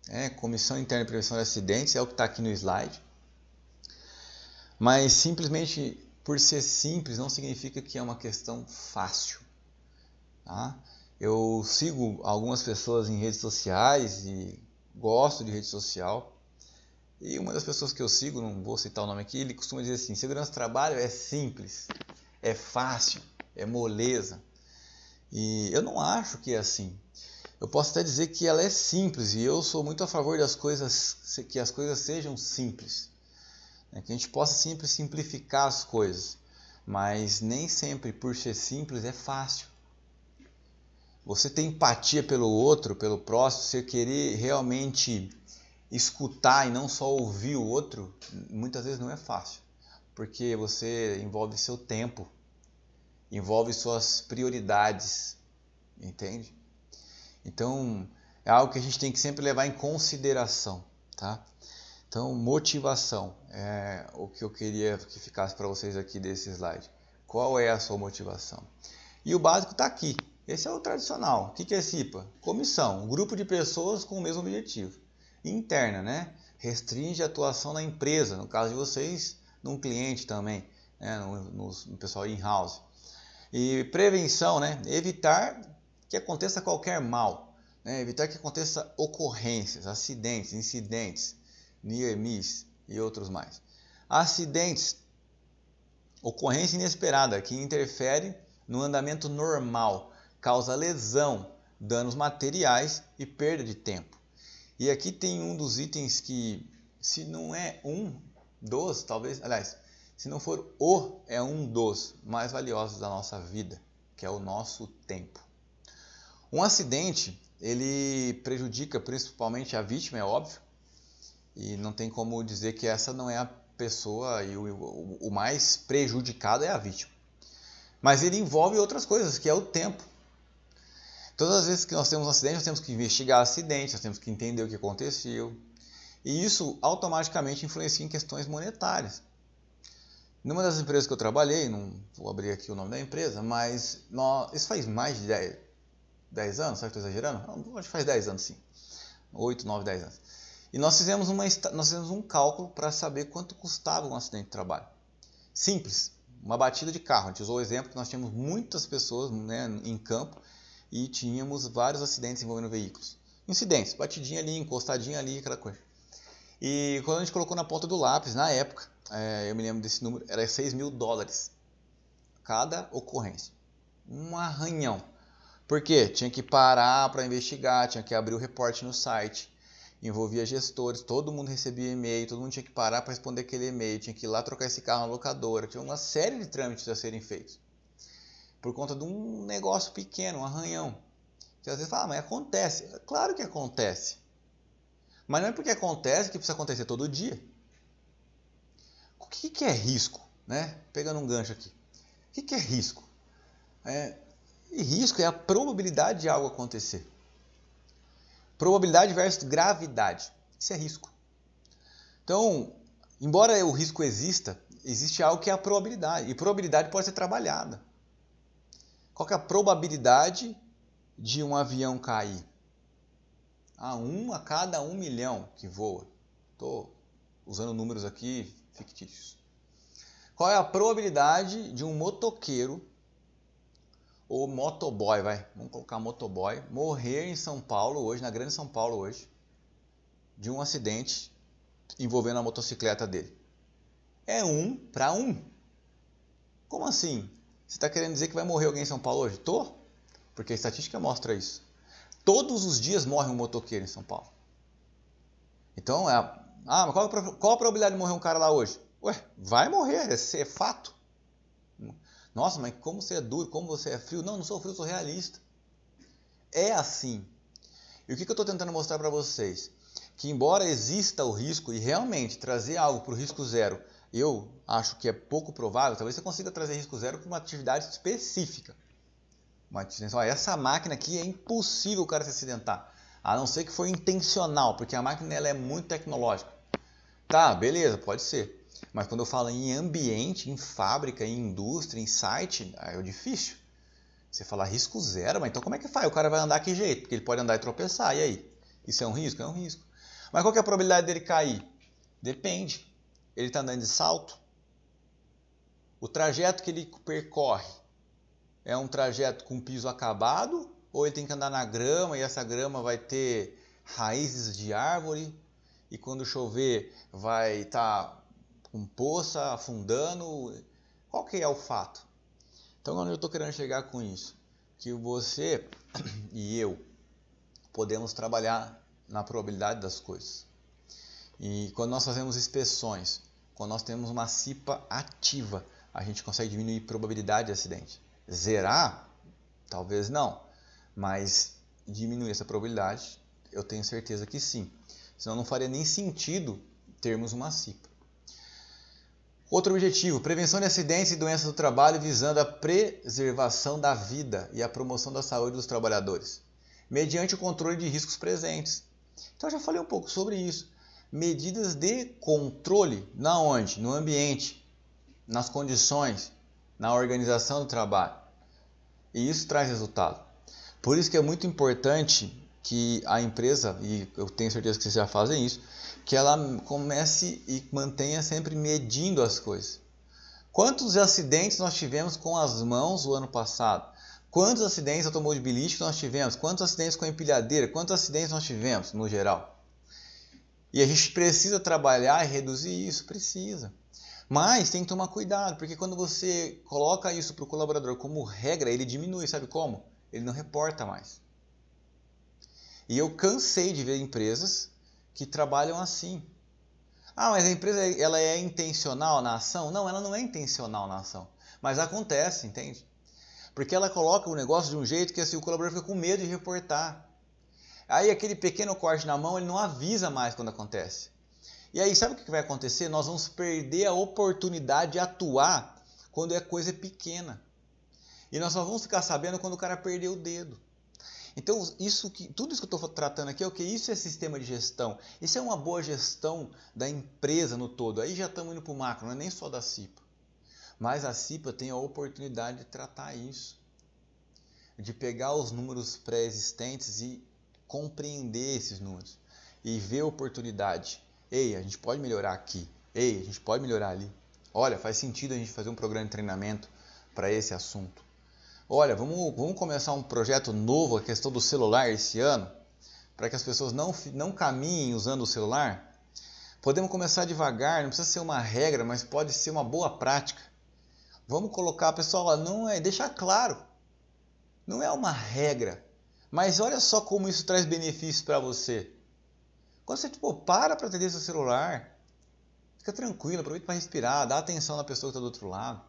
é Comissão Interna de Prevenção de Acidentes, é o que está aqui no slide. Mas simplesmente por ser simples, não significa que é uma questão fácil. Tá? Eu sigo algumas pessoas em redes sociais e gosto de rede social. E uma das pessoas que eu sigo, não vou citar o nome aqui, ele costuma dizer assim: segurança do trabalho é simples, é fácil, é moleza. E eu não acho que é assim. Eu posso até dizer que ela é simples e eu sou muito a favor das coisas que as coisas sejam simples. É que a gente possa sempre simplificar as coisas, mas nem sempre por ser simples é fácil. Você ter empatia pelo outro, pelo próximo, você querer realmente escutar e não só ouvir o outro, muitas vezes não é fácil, porque você envolve seu tempo, envolve suas prioridades, entende? Então, é algo que a gente tem que sempre levar em consideração, tá? Então, motivação é o que eu queria que ficasse para vocês aqui desse slide. Qual é a sua motivação? E o básico está aqui. Esse é o tradicional. O que é CIPA? Comissão, um grupo de pessoas com o mesmo objetivo. Interna, né? Restringe a atuação na empresa, no caso de vocês, num cliente também, né? no, no, no pessoal in-house. E prevenção, né? Evitar que aconteça qualquer mal, né? evitar que aconteça ocorrências, acidentes, incidentes. Niemis e outros mais. Acidentes, ocorrência inesperada que interfere no andamento normal, causa lesão, danos materiais e perda de tempo. E aqui tem um dos itens que, se não é um dos, talvez, aliás, se não for o, é um dos mais valiosos da nossa vida, que é o nosso tempo. Um acidente, ele prejudica principalmente a vítima, é óbvio, e não tem como dizer que essa não é a pessoa e o, o, mais prejudicado é a vítima. Mas ele envolve outras coisas, que é o tempo. Todas as vezes que nós temos um acidente, nós temos que investigar o acidente, nós temos que entender o que aconteceu. E isso automaticamente influencia em questões monetárias. Numa das empresas que eu trabalhei, não vou abrir aqui o nome da empresa, mas nós, isso faz mais de 10, 10 anos, certo que estou exagerando? Hoje faz 10 anos sim. 8, 9, 10 anos. E nós fizemos, uma, nós fizemos um cálculo para saber quanto custava um acidente de trabalho. Simples, uma batida de carro. A gente usou o exemplo que nós tínhamos muitas pessoas né, em campo e tínhamos vários acidentes envolvendo veículos. Incidentes, batidinha ali, encostadinha ali, aquela coisa. E quando a gente colocou na ponta do lápis, na época, é, eu me lembro desse número, era 6 mil dólares cada ocorrência. Um arranhão. Porque tinha que parar para investigar, tinha que abrir o reporte no site, envolvia gestores, todo mundo recebia e-mail, todo mundo tinha que parar para responder aquele e-mail, tinha que ir lá trocar esse carro na locadora, tinha uma série de trâmites a serem feitos. Por conta de um negócio pequeno, um arranhão. Que às vezes fala, ah, mas acontece. Claro que acontece. Mas não é porque acontece que precisa acontecer todo dia. O que, que é risco? Né? Pegando um gancho aqui. O que, que é risco? É, e risco é a probabilidade de algo acontecer. Probabilidade versus gravidade. Isso é risco. Então, embora o risco exista, existe algo que é a probabilidade. E probabilidade pode ser trabalhada. Qual é a probabilidade de um avião cair? A um a cada um milhão que voa. Estou usando números aqui fictícios. Qual é a probabilidade de um motoqueiro o motoboy, vai, vamos colocar motoboy, morrer em São Paulo hoje, na Grande São Paulo hoje, de um acidente envolvendo a motocicleta dele. É um para um. Como assim? Você está querendo dizer que vai morrer alguém em São Paulo hoje? Tô, porque a estatística mostra isso. Todos os dias morre um motoqueiro em São Paulo. Então, é, ah, mas é qual, a probabilidade de morrer um cara lá hoje? Ué, vai morrer, é fato. Nossa, mas como você é duro, como você é frio. Não, não sou frio, sou realista. É assim. E o que, que eu estou tentando mostrar para vocês? Que embora exista o risco, e realmente trazer algo para o risco zero, eu acho que é pouco provável, talvez você consiga trazer risco zero para uma atividade específica. Uma atividade, ó, essa máquina aqui é impossível o cara se acidentar. A não ser que foi intencional, porque a máquina ela é muito tecnológica. Tá, beleza, pode ser. Mas quando eu falo em ambiente, em fábrica, em indústria, em site, aí é difícil. Você fala risco zero, mas então como é que faz? O cara vai andar que jeito? Porque ele pode andar e tropeçar, e aí? Isso é um risco? É um risco. Mas qual é a probabilidade dele cair? Depende. Ele está andando de salto? O trajeto que ele percorre é um trajeto com piso acabado? Ou ele tem que andar na grama e essa grama vai ter raízes de árvore? E quando chover vai estar tá com poça, afundando. Qual que é o fato? Então, onde eu estou querendo chegar com isso? Que você [clears throat] e eu podemos trabalhar na probabilidade das coisas. E quando nós fazemos inspeções, quando nós temos uma cipa ativa, a gente consegue diminuir a probabilidade de acidente. Zerar? Talvez não, mas diminuir essa probabilidade, eu tenho certeza que sim. Senão não faria nem sentido termos uma cipa. Outro objetivo: prevenção de acidentes e doenças do trabalho visando a preservação da vida e a promoção da saúde dos trabalhadores, mediante o controle de riscos presentes. Então já falei um pouco sobre isso. Medidas de controle na onde? No ambiente, nas condições, na organização do trabalho. E isso traz resultado. Por isso que é muito importante que a empresa, e eu tenho certeza que vocês já fazem isso, que ela comece e mantenha sempre medindo as coisas. Quantos acidentes nós tivemos com as mãos o ano passado? Quantos acidentes automobilísticos nós tivemos? Quantos acidentes com empilhadeira? Quantos acidentes nós tivemos no geral? E a gente precisa trabalhar e reduzir isso, precisa. Mas tem que tomar cuidado, porque quando você coloca isso para o colaborador como regra, ele diminui, sabe como? Ele não reporta mais. E eu cansei de ver empresas que trabalham assim. Ah, mas a empresa ela é intencional na ação? Não, ela não é intencional na ação, mas acontece, entende? Porque ela coloca o negócio de um jeito que assim, o colaborador fica com medo de reportar. Aí aquele pequeno corte na mão, ele não avisa mais quando acontece. E aí sabe o que vai acontecer? Nós vamos perder a oportunidade de atuar quando é coisa pequena. E nós só vamos ficar sabendo quando o cara perdeu o dedo. Então, isso que, tudo isso que eu estou tratando aqui é o que? Isso é sistema de gestão. Isso é uma boa gestão da empresa no todo. Aí já estamos indo para o macro, não é nem só da CIPA. Mas a CIPA tem a oportunidade de tratar isso, de pegar os números pré-existentes e compreender esses números e ver a oportunidade. Ei, a gente pode melhorar aqui. Ei, a gente pode melhorar ali. Olha, faz sentido a gente fazer um programa de treinamento para esse assunto olha, vamos, vamos começar um projeto novo, a questão do celular esse ano, para que as pessoas não, não caminhem usando o celular? Podemos começar devagar, não precisa ser uma regra, mas pode ser uma boa prática. Vamos colocar, pessoal, não é deixar claro, não é uma regra, mas olha só como isso traz benefícios para você. Quando você tipo, para para atender seu celular, fica tranquilo, aproveita para respirar, dá atenção na pessoa que está do outro lado.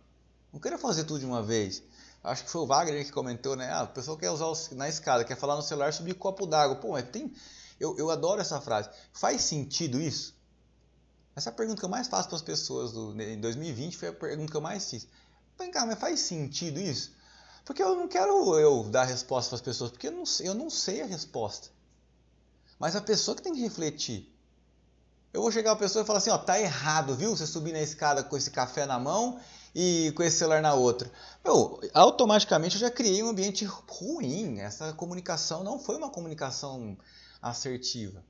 Não queira fazer tudo de uma vez acho que foi o Wagner que comentou, né? Ah, o pessoal quer usar na escada, quer falar no celular sobre copo d'água. Pô, mas tem. Eu, eu adoro essa frase. Faz sentido isso? Essa é a pergunta que eu mais faço para as pessoas do, né, em 2020 foi a pergunta que eu mais fiz. Vem cá, mas faz sentido isso? Porque eu não quero eu dar resposta para as pessoas, porque eu não, eu não sei a resposta. Mas a pessoa que tem que refletir. Eu vou chegar a pessoa e falar assim, ó, tá errado, viu? Você subir na escada com esse café na mão e com esse celular na outra. Eu, automaticamente eu já criei um ambiente ruim. Essa comunicação não foi uma comunicação assertiva.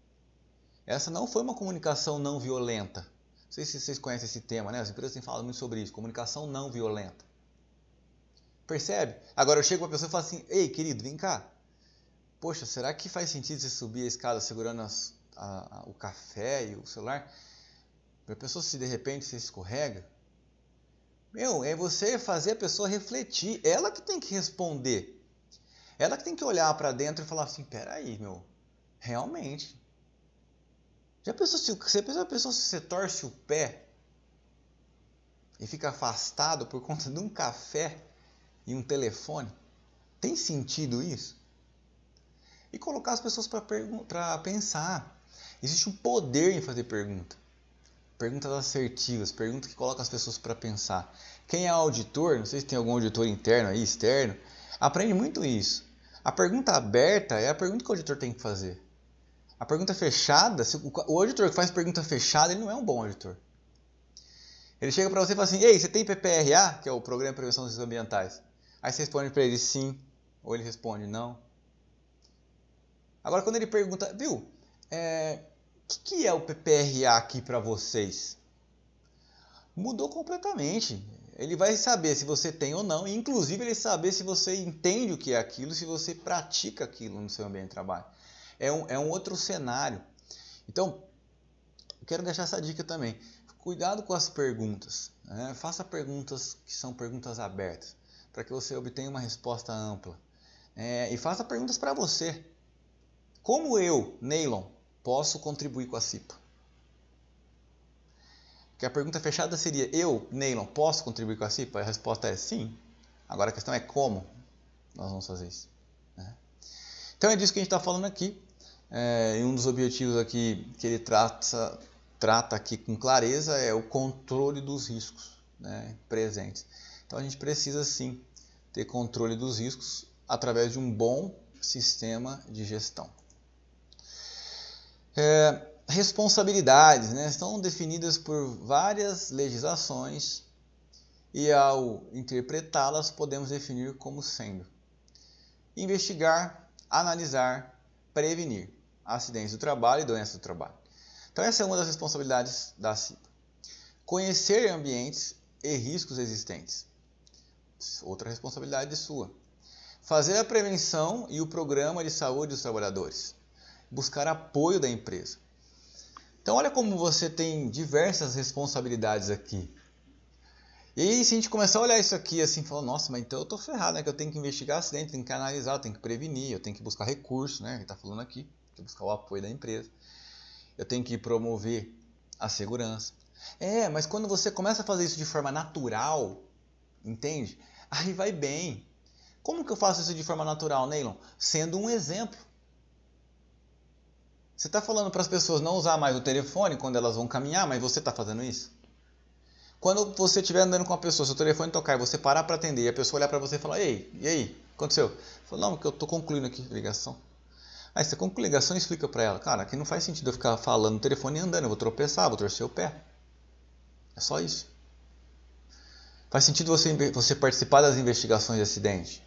Essa não foi uma comunicação não violenta. Não sei se vocês conhecem esse tema, né? As empresas têm falado muito sobre isso, comunicação não violenta. Percebe? Agora eu chego para a pessoa e falo assim: Ei, querido, vem cá. Poxa, será que faz sentido você subir a escada segurando as, a, a, o café e o celular? a pessoa, se de repente você escorrega, meu, é você fazer a pessoa refletir. Ela que tem que responder. Ela que tem que olhar para dentro e falar assim: peraí, meu, realmente. Já pensou se, você pensou a pessoa se você torce o pé e fica afastado por conta de um café e um telefone? Tem sentido isso? E colocar as pessoas para pensar. Existe um poder em fazer pergunta. Perguntas assertivas, perguntas que colocam as pessoas para pensar. Quem é auditor, não sei se tem algum auditor interno aí, externo, aprende muito isso. A pergunta aberta é a pergunta que o auditor tem que fazer. A pergunta fechada, se o, o auditor que faz pergunta fechada, ele não é um bom auditor. Ele chega para você e fala assim: Ei, você tem PPRA, que é o Programa de Prevenção dos Riscos Ambientais? Aí você responde para ele sim, ou ele responde não. Agora, quando ele pergunta, viu, é, o que, que é o PPRA aqui para vocês? Mudou completamente. Ele vai saber se você tem ou não, e inclusive ele saber se você entende o que é aquilo, se você pratica aquilo no seu ambiente de trabalho. É um, é um outro cenário. Então, eu quero deixar essa dica também. Cuidado com as perguntas. Né? Faça perguntas que são perguntas abertas, para que você obtenha uma resposta ampla. É, e faça perguntas para você. Como eu, Neylon, posso contribuir com a CIPA? Porque a pergunta fechada seria: eu, Neylon, posso contribuir com a CIPA? a resposta é sim. Agora a questão é como nós vamos fazer isso. Né? Então é disso que a gente está falando aqui. É, e um dos objetivos aqui que ele trata, trata aqui com clareza é o controle dos riscos né, presentes. Então a gente precisa sim ter controle dos riscos através de um bom sistema de gestão é, responsabilidades, né? São definidas por várias legislações e ao interpretá-las podemos definir como sendo investigar, analisar, prevenir acidentes do trabalho e doenças do trabalho. Então essa é uma das responsabilidades da CIPA. Conhecer ambientes e riscos existentes. Outra responsabilidade sua. Fazer a prevenção e o programa de saúde dos trabalhadores buscar apoio da empresa. Então, olha como você tem diversas responsabilidades aqui. E aí, se a gente começar a olhar isso aqui assim, falar, nossa, mas então eu estou ferrado, né? Que eu tenho que investigar acidente, tenho que analisar, eu tenho que prevenir, eu tenho que buscar recursos, né? Ele está falando aqui, tenho que buscar o apoio da empresa. Eu tenho que promover a segurança. É, mas quando você começa a fazer isso de forma natural, entende? Aí vai bem. Como que eu faço isso de forma natural, Neylon? Sendo um exemplo. Você está falando para as pessoas não usar mais o telefone quando elas vão caminhar, mas você está fazendo isso? Quando você estiver andando com uma pessoa, seu telefone tocar e você parar para atender e a pessoa olhar para você e falar: Ei, e aí? Aconteceu? Fala, não, porque eu estou concluindo aqui a ligação. Aí você conclui a ligação e explica para ela: Cara, que não faz sentido eu ficar falando no telefone e andando, eu vou tropeçar, vou torcer o pé. É só isso. Faz sentido você, você participar das investigações de acidente?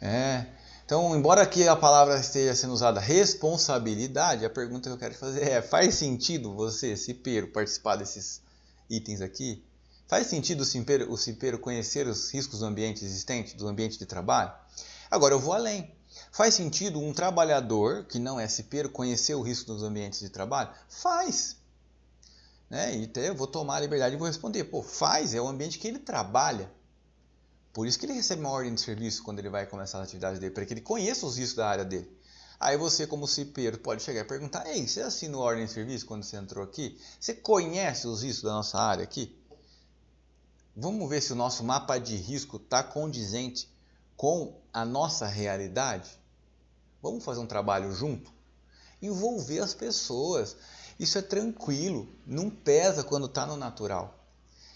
É, então, embora aqui a palavra esteja sendo usada responsabilidade, a pergunta que eu quero fazer é: faz sentido você, Cipero, participar desses itens aqui? Faz sentido o Cipero, o Cipero conhecer os riscos do ambiente existente, do ambiente de trabalho? Agora eu vou além. Faz sentido um trabalhador que não é Cipero conhecer o risco dos ambientes de trabalho? Faz! Né? E até eu vou tomar a liberdade e vou responder: pô, faz, é o ambiente que ele trabalha. Por isso que ele recebe uma ordem de serviço quando ele vai começar as atividades dele, para que ele conheça os riscos da área dele. Aí você, como CIPeiro, pode chegar e perguntar: Ei, você assinou a ordem de serviço quando você entrou aqui? Você conhece os riscos da nossa área aqui? Vamos ver se o nosso mapa de risco está condizente com a nossa realidade? Vamos fazer um trabalho junto? Envolver as pessoas. Isso é tranquilo, não pesa quando está no natural.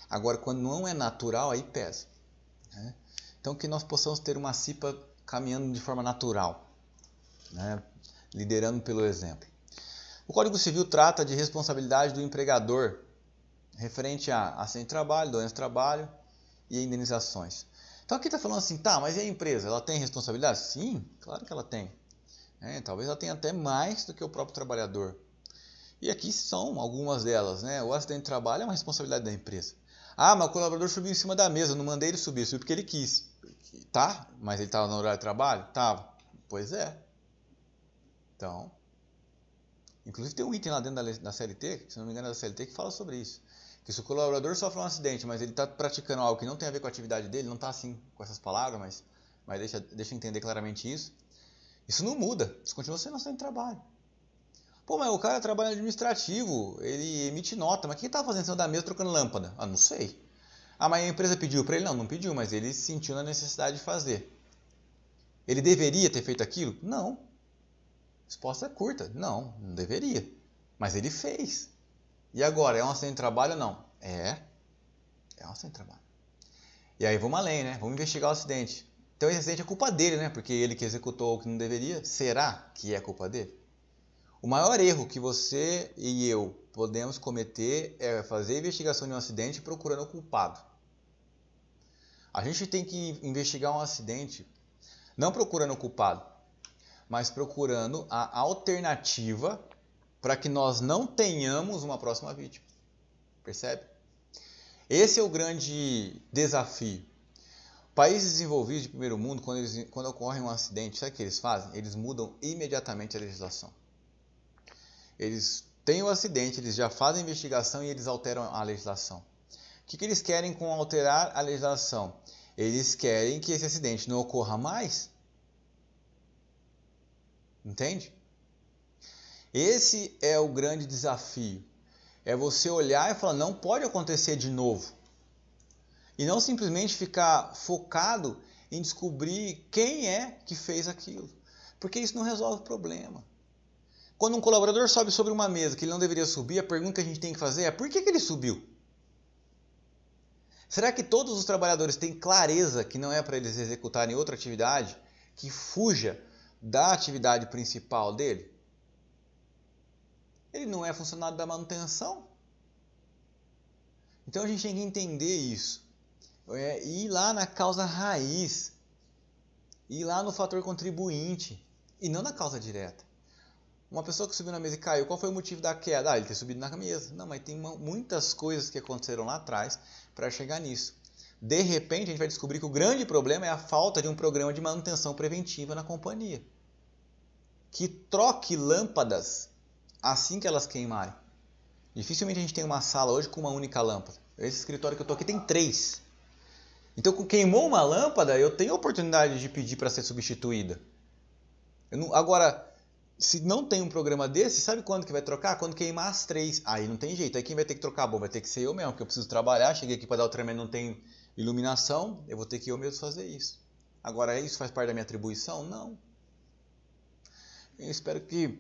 Agora, quando não é natural, aí pesa. Né? Então, que nós possamos ter uma CIPA caminhando de forma natural, né? liderando pelo exemplo. O Código Civil trata de responsabilidade do empregador referente a acidente de trabalho, doença de trabalho e indenizações. Então aqui está falando assim, tá, mas e a empresa? Ela tem responsabilidade? Sim, claro que ela tem. É, talvez ela tenha até mais do que o próprio trabalhador. E aqui são algumas delas, né? O acidente de trabalho é uma responsabilidade da empresa. Ah, mas o colaborador subiu em cima da mesa, não mandei ele subir, subiu porque ele quis. Tá? Mas ele estava no horário de trabalho? Tava. Pois é. Então. Inclusive tem um item lá dentro da, da CLT, se não me engano é da CLT, que fala sobre isso. Que se o colaborador sofre um acidente, mas ele está praticando algo que não tem a ver com a atividade dele, não está assim com essas palavras, mas, mas deixa, deixa entender claramente isso. Isso não muda, isso continua sendo acidente de trabalho. Pô, mas o cara trabalha administrativo, ele emite nota, mas quem tá fazendo em cima da mesa trocando lâmpada? Ah, não sei. Ah, mas a empresa pediu para ele? Não, não pediu, mas ele sentiu na necessidade de fazer. Ele deveria ter feito aquilo? Não. Resposta curta: não, não deveria. Mas ele fez. E agora, é um acidente de trabalho ou não? É. É um acidente de trabalho. E aí vamos além, né? Vamos investigar o acidente. Então esse acidente é culpa dele, né? Porque ele que executou o que não deveria. Será que é culpa dele? O maior erro que você e eu podemos cometer é fazer a investigação de um acidente procurando o culpado. A gente tem que investigar um acidente não procurando o culpado, mas procurando a alternativa para que nós não tenhamos uma próxima vítima. Percebe? Esse é o grande desafio. Países desenvolvidos de primeiro mundo, quando, eles, quando ocorre um acidente, sabe o que eles fazem? Eles mudam imediatamente a legislação. Eles têm o acidente, eles já fazem investigação e eles alteram a legislação. O que, que eles querem com alterar a legislação? Eles querem que esse acidente não ocorra mais. Entende? Esse é o grande desafio. É você olhar e falar, não pode acontecer de novo. E não simplesmente ficar focado em descobrir quem é que fez aquilo. Porque isso não resolve o problema. Quando um colaborador sobe sobre uma mesa que ele não deveria subir, a pergunta que a gente tem que fazer é por que, que ele subiu? Será que todos os trabalhadores têm clareza que não é para eles executarem outra atividade que fuja da atividade principal dele? Ele não é funcionário da manutenção? Então a gente tem que entender isso. É ir lá na causa raiz, ir lá no fator contribuinte e não na causa direta. Uma pessoa que subiu na mesa e caiu, qual foi o motivo da queda? Ah, ele ter subido na mesa. Não, mas tem uma, muitas coisas que aconteceram lá atrás para chegar nisso. De repente, a gente vai descobrir que o grande problema é a falta de um programa de manutenção preventiva na companhia que troque lâmpadas assim que elas queimarem. Dificilmente a gente tem uma sala hoje com uma única lâmpada. Esse escritório que eu estou aqui tem três. Então, queimou uma lâmpada, eu tenho a oportunidade de pedir para ser substituída. Não, agora, se não tem um programa desse, sabe quando que vai trocar? Quando queimar as três. Aí não tem jeito. Aí quem vai ter que trocar? Bom, vai ter que ser eu mesmo, porque eu preciso trabalhar. Cheguei aqui para dar o tremendo, não tem iluminação. Eu vou ter que eu mesmo fazer isso. Agora, isso faz parte da minha atribuição? Não. Eu espero que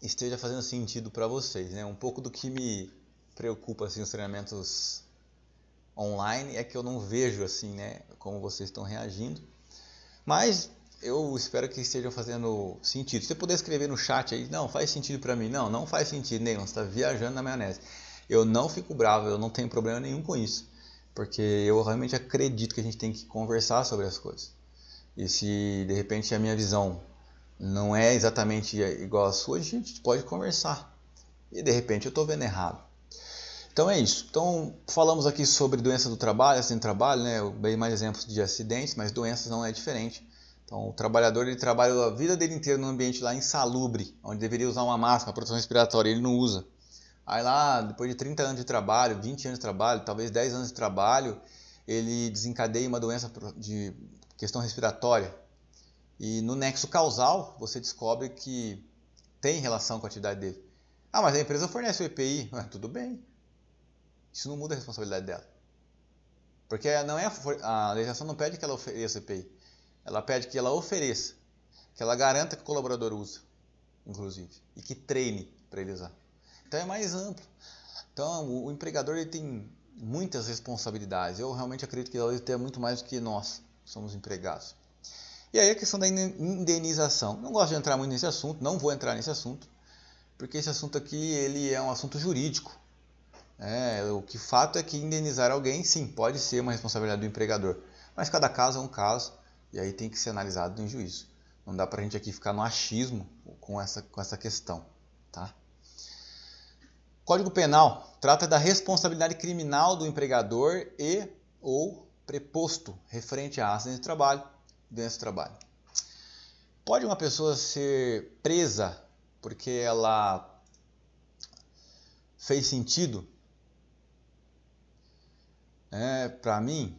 esteja fazendo sentido para vocês, né? Um pouco do que me preocupa, assim, os treinamentos online é que eu não vejo, assim, né? Como vocês estão reagindo. Mas eu espero que estejam fazendo sentido. Se você puder escrever no chat aí, não, faz sentido para mim. Não, não faz sentido, nenhum. você está viajando na maionese. Eu não fico bravo, eu não tenho problema nenhum com isso. Porque eu realmente acredito que a gente tem que conversar sobre as coisas. E se de repente a minha visão não é exatamente igual à sua, a gente pode conversar. E de repente eu estou vendo errado. Então é isso. Então falamos aqui sobre doença do trabalho, acidente do trabalho, né? Eu dei mais exemplos de acidentes, mas doenças não é diferente. Então, o trabalhador ele trabalha a vida dele inteira num ambiente lá insalubre, onde deveria usar uma máscara, uma proteção respiratória, ele não usa. Aí lá, depois de 30 anos de trabalho, 20 anos de trabalho, talvez 10 anos de trabalho, ele desencadeia uma doença de questão respiratória. E no nexo causal, você descobre que tem relação com a atividade dele. Ah, mas a empresa fornece o EPI. [laughs] Ah, tudo bem. Isso não muda a responsabilidade dela. Porque não é a, a legislação não pede que ela ofereça EPI. Ela pede que ela ofereça, que ela garanta que o colaborador use, inclusive, e que treine para ele usar. Então é mais amplo. Então o empregador ele tem muitas responsabilidades. Eu realmente acredito que ele tem muito mais do que nós somos empregados. E aí a questão da indenização. Não gosto de entrar muito nesse assunto, não vou entrar nesse assunto, porque esse assunto aqui ele é um assunto jurídico. É, o que fato é que indenizar alguém, sim, pode ser uma responsabilidade do empregador. Mas cada caso é um caso. E aí tem que ser analisado em juízo. Não dá para a gente aqui ficar no achismo com essa, com essa questão. Tá? Código Penal trata da responsabilidade criminal do empregador e ou preposto referente a acidente de trabalho, doença de trabalho. Pode uma pessoa ser presa porque ela fez sentido? É, para mim,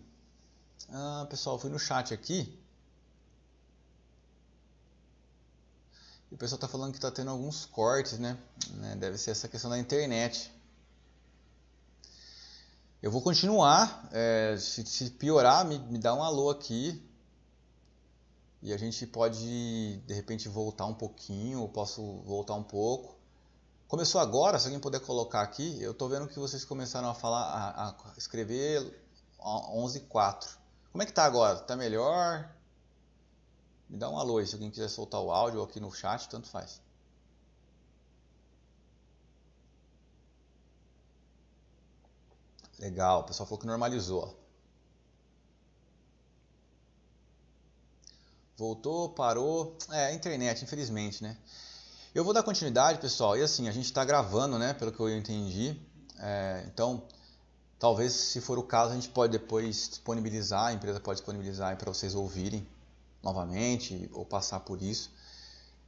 ah, pessoal, fui no chat aqui E o pessoal está falando que está tendo alguns cortes, né? É, deve ser essa questão da internet. Eu vou continuar. É, se, se, piorar, me, me dá um alô aqui. E a gente pode, de repente, voltar um pouquinho. Eu posso voltar um pouco. Começou agora, se alguém puder colocar aqui. Eu estou vendo que vocês começaram a falar, a, a escrever 11 4. Como é que tá agora? Tá melhor? Me dá um alô aí, se alguém quiser soltar o áudio aqui no chat, tanto faz. Legal, o pessoal falou que normalizou. Voltou, parou. É, a internet, infelizmente, né? Eu vou dar continuidade, pessoal. E assim, a gente está gravando, né? Pelo que eu entendi. É, então, talvez, se for o caso, a gente pode depois disponibilizar, a empresa pode disponibilizar para vocês ouvirem novamente ou passar por isso.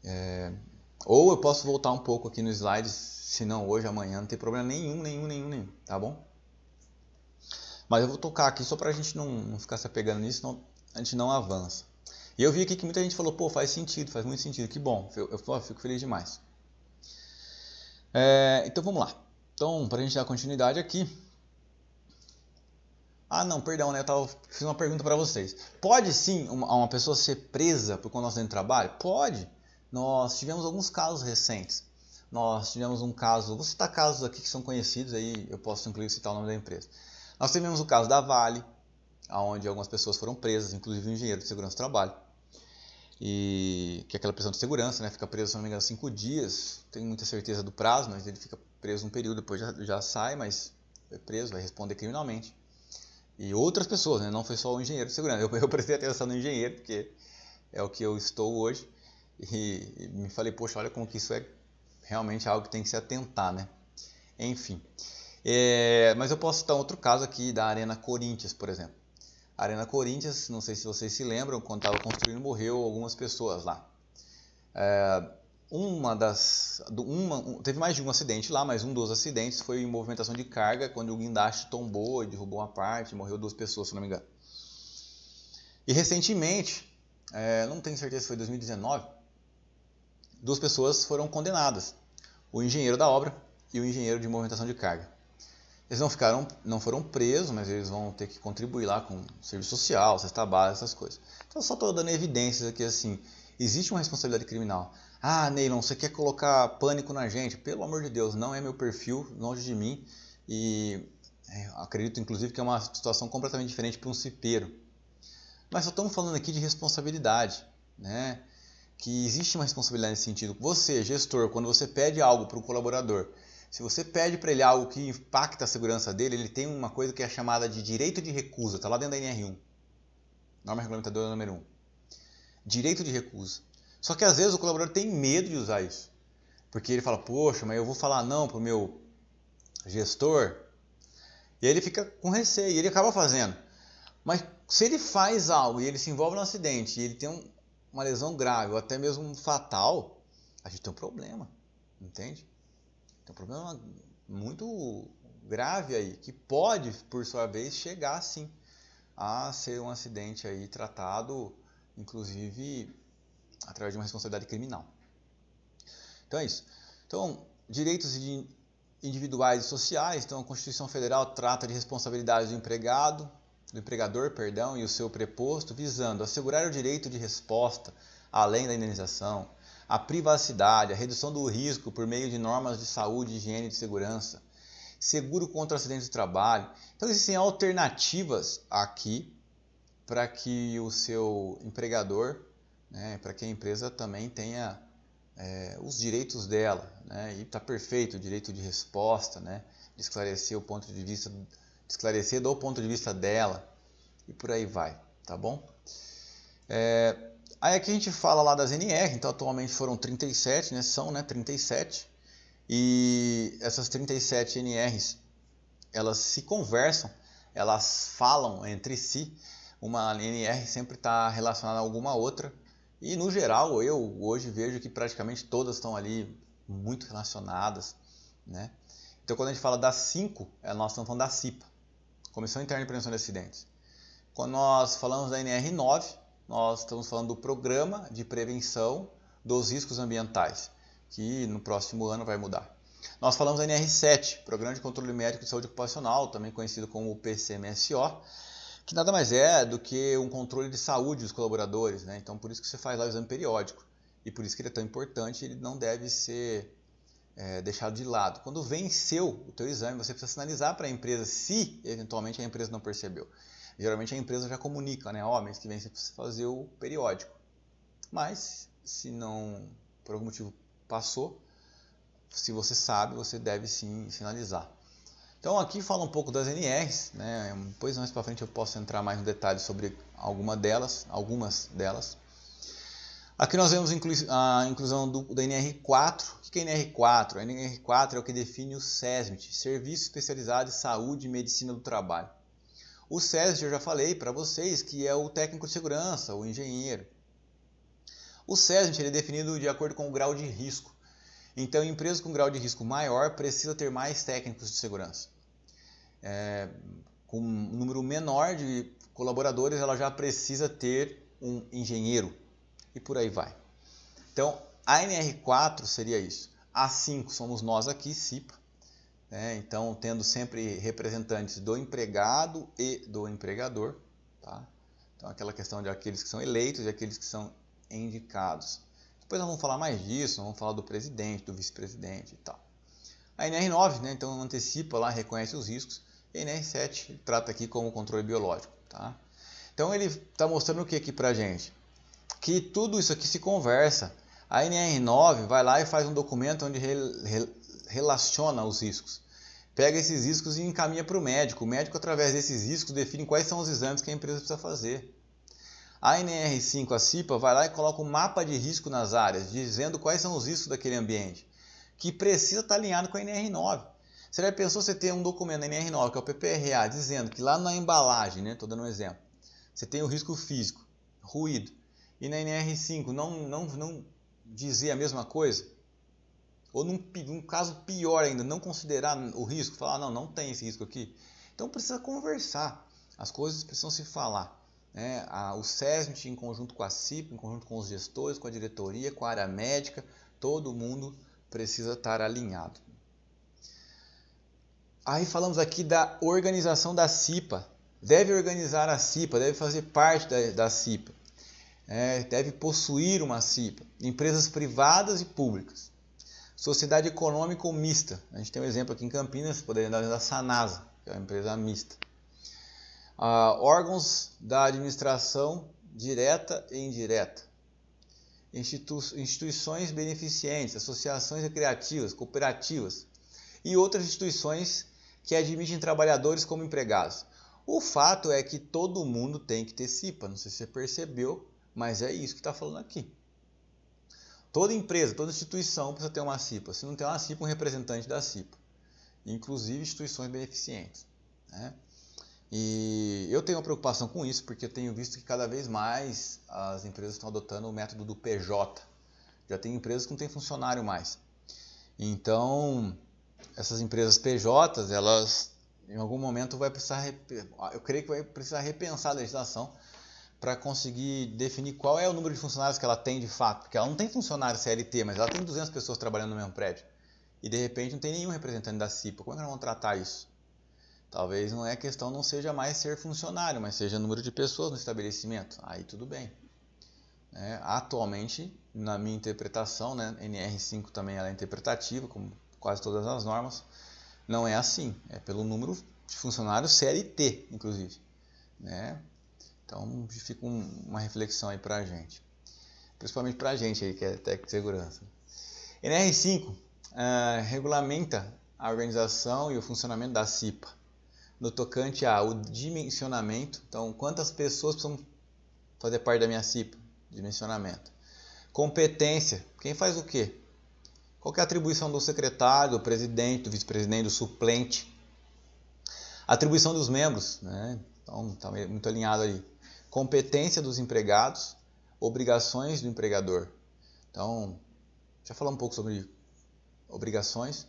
É, ou eu posso voltar um pouco aqui nos slides, se não hoje, amanhã, não tem problema nenhum, nenhum, nenhum, nenhum, tá bom? Mas eu vou tocar aqui só para a gente não, não, ficar se apegando nisso, senão a gente não avança. E eu vi aqui que muita gente falou, pô, faz sentido, faz muito sentido, que bom, eu, eu, eu fico feliz demais. É, então vamos lá. Então, para a gente dar continuidade aqui, ah, não, perdão, né? Eu tava, fiz uma pergunta para vocês. Pode sim uma, uma pessoa ser presa por conta do de trabalho? Pode. Nós tivemos alguns casos recentes. Nós tivemos um caso, vou citar casos aqui que são conhecidos, aí eu posso incluir citar o nome da empresa. Nós tivemos o caso da Vale, onde algumas pessoas foram presas, inclusive um engenheiro de segurança do trabalho. E que é aquela prisão de segurança, né? Fica preso, se não me engano, cinco dias. Tenho muita certeza do prazo, mas ele fica preso um período, depois já, já sai, mas é preso, vai responder criminalmente e outras pessoas, né? não foi só o engenheiro de segurança. [laughs] Eu, eu prestei atenção no engenheiro, porque é o que eu estou hoje, e, e me falei, poxa, olha como que isso é realmente algo que tem que se atentar, né? Enfim. É, mas eu posso citar outro caso aqui da Arena Corinthians, por exemplo. A Arena Corinthians, não sei se vocês se lembram, quando estava construindo, morreu algumas pessoas lá. É, uma das. Uma, teve mais de um acidente lá, mas um dos acidentes foi em movimentação de carga, quando o guindaste tombou e derrubou uma parte, morreu duas pessoas, se não me engano. E recentemente, é, não tenho certeza se foi 2019, duas pessoas foram condenadas: o engenheiro da obra e o engenheiro de movimentação de carga. Eles não ficaram, não foram presos, mas eles vão ter que contribuir lá com serviço social, cesta base, essas coisas. Então só estou dando evidências aqui assim Existe uma responsabilidade criminal. Ah, Neilon, você quer colocar pânico na gente? Pelo amor de Deus, não é meu perfil, longe de mim. E é, acredito, inclusive, que é uma situação completamente diferente para um cipeiro. Mas só estamos falando aqui de responsabilidade, né? Que existe uma responsabilidade nesse sentido. Você, gestor, quando você pede algo para o colaborador, se você pede para ele algo que impacta a segurança dele, ele tem uma coisa que é chamada de direito de recusa, está lá dentro da NR1, norma regulamentadora número 1 direito de recusa. Só que às vezes o colaborador tem medo de usar isso. Porque ele fala, poxa, mas eu vou falar não para o meu gestor. E aí ele fica com receio, e ele acaba fazendo. Mas se ele faz algo e ele se envolve no acidente, e ele tem um, uma lesão grave ou até mesmo fatal, a gente tem um problema, entende? Tem um problema muito grave aí, que pode, por sua vez, chegar sim a ser um acidente aí tratado inclusive através de uma responsabilidade criminal. Então é isso. Então, direitos individuais e sociais, então a Constituição Federal trata de responsabilidade do empregado, do empregador, perdão, e o seu preposto, visando assegurar o direito de resposta além da indenização, a privacidade, a redução do risco por meio de normas de saúde, higiene e de segurança, seguro contra acidentes de trabalho. Então existem alternativas aqui para que o seu empregador, né, para que a empresa também tenha é, os direitos dela. Né, e está perfeito o direito de resposta, né, de esclarecer o ponto de vista, de esclarecer do ponto de vista dela e por aí vai, tá bom? É, aí aqui a gente fala lá das NR, então atualmente foram 37, né, são né, 37, e essas 37 NRs elas se conversam, elas falam entre si uma NR sempre está relacionada a alguma outra. E no geral, eu hoje vejo que praticamente todas estão ali muito relacionadas, né? Então, quando a gente fala das 5, eh, nós estamos falando da CIPA, Comissão Interna de Prevenção de Acidentes. Quando nós falamos da NR9, nós estamos falando do Programa de Prevenção dos Riscos Ambientais, que no próximo ano vai mudar. Nós falamos da NR7, Programa de Controle Médico de Saúde Ocupacional, também conhecido como PCMSO, que nada mais é do que um controle de saúde dos colaboradores, né? Então, por isso que você faz lá o exame periódico e por isso que ele é tão importante, ele não deve ser é, deixado de lado. Quando venceu o teu exame, você precisa sinalizar para a empresa se eventualmente a empresa não percebeu. Geralmente a empresa já comunica, né? Homens que você precisa fazer o periódico. Mas se não por algum motivo passou, se você sabe, você deve sim sinalizar. Então aqui fala um pouco das NRs, né? Depois mais para frente eu posso entrar mais no detalhe sobre alguma delas, algumas delas. Aqui nós vemos a inclusão do, da NR4. O que é NR4? A NR4 é o que define o SESMIT, Serviço Especializado em Saúde e Medicina do Trabalho. O SESMIT eu já falei para vocês que é o técnico de segurança, o engenheiro. O SESMIT ele é definido de acordo com o grau de risco. Então, empresas com grau de risco maior precisam ter mais técnicos de segurança é, com um número menor de colaboradores, ela já precisa ter um engenheiro e por aí vai. Então, a NR4 seria isso. A5 somos nós aqui, CIPA. Né? Então, tendo sempre representantes do empregado e do empregador. Tá? Então, aquela questão de aqueles que são eleitos e aqueles que são indicados. Depois nós vamos falar mais disso, vamos falar do presidente, do vice-presidente e tal. A NR9, né? então, antecipa lá, reconhece os riscos. NR7 trata aqui como controle biológico. Tá? Então ele está mostrando o que aqui para gente? Que tudo isso aqui se conversa. A NR9 vai lá e faz um documento onde re, re, relaciona os riscos. Pega esses riscos e encaminha para o médico. O médico, através desses riscos, define quais são os exames que a empresa precisa fazer. A NR5, a CIPA, vai lá e coloca um mapa de risco nas áreas, dizendo quais são os riscos daquele ambiente, que precisa estar tá alinhado com a NR9. Você já pensou você ter um documento na NR9, que é o PPRA, dizendo que lá na embalagem, né, estou dando um exemplo, você tem o risco físico, ruído, e na NR5 não, não, não dizer a mesma coisa? Ou num, num caso pior ainda, não considerar o risco, falar, ah, não, não tem esse risco aqui. Então precisa conversar, as coisas precisam se falar. Né? A, o SESMIT em conjunto com a CIP, em conjunto com os gestores, com a diretoria, com a área médica, todo mundo precisa estar alinhado. Aí falamos aqui da organização da CIPA. Deve organizar a CIPA, deve fazer parte da, da CIPA. É, deve possuir uma CIPA. Empresas privadas e públicas. Sociedade econômica ou mista. A gente tem um exemplo aqui em Campinas, poderia dar da Sanasa, que é uma empresa mista. Ah, órgãos da administração direta e indireta. Institu instituições beneficentes, associações recreativas, cooperativas e outras instituições que admitem trabalhadores como empregados. O fato é que todo mundo tem que ter CIPA, não sei se você percebeu, mas é isso que está falando aqui. Toda empresa, toda instituição precisa ter uma CIPA. Se não tem uma CIPA, um representante da CIPA, inclusive instituições beneficentes. Né? E eu tenho uma preocupação com isso, porque eu tenho visto que cada vez mais as empresas estão adotando o método do PJ. Já tem empresas que não tem funcionário mais. Então, essas empresas PJs, elas em algum momento vai precisar, eu creio que vai precisar repensar a legislação para conseguir definir qual é o número de funcionários que ela tem de fato, porque ela não tem funcionário CLT, mas ela tem 200 pessoas trabalhando no mesmo prédio e de repente não tem nenhum representante da CIPA, como é que nós vamos tratar isso? Talvez não é questão não seja mais ser funcionário, mas seja número de pessoas no estabelecimento. Aí tudo bem. É, atualmente, na minha interpretação, né, NR5 também é interpretativa, como quase todas as normas, não é assim. É pelo número de funcionários CLT, inclusive. Né? Então fica um, uma reflexão aí para a gente. Principalmente para a gente aí que é técnico de segurança. NR5 uh, ah, regulamenta a organização e o funcionamento da CIPA. No tocante ao dimensionamento, então quantas pessoas precisam fazer parte da minha CIPA? Dimensionamento. Competência, quem faz o quê? Qual é a atribuição do secretário, do presidente, do vice-presidente, do suplente? Atribuição dos membros, né? Então, tá muito alinhado ali. Competência dos empregados, obrigações do empregador. Então, já falar um pouco sobre obrigações,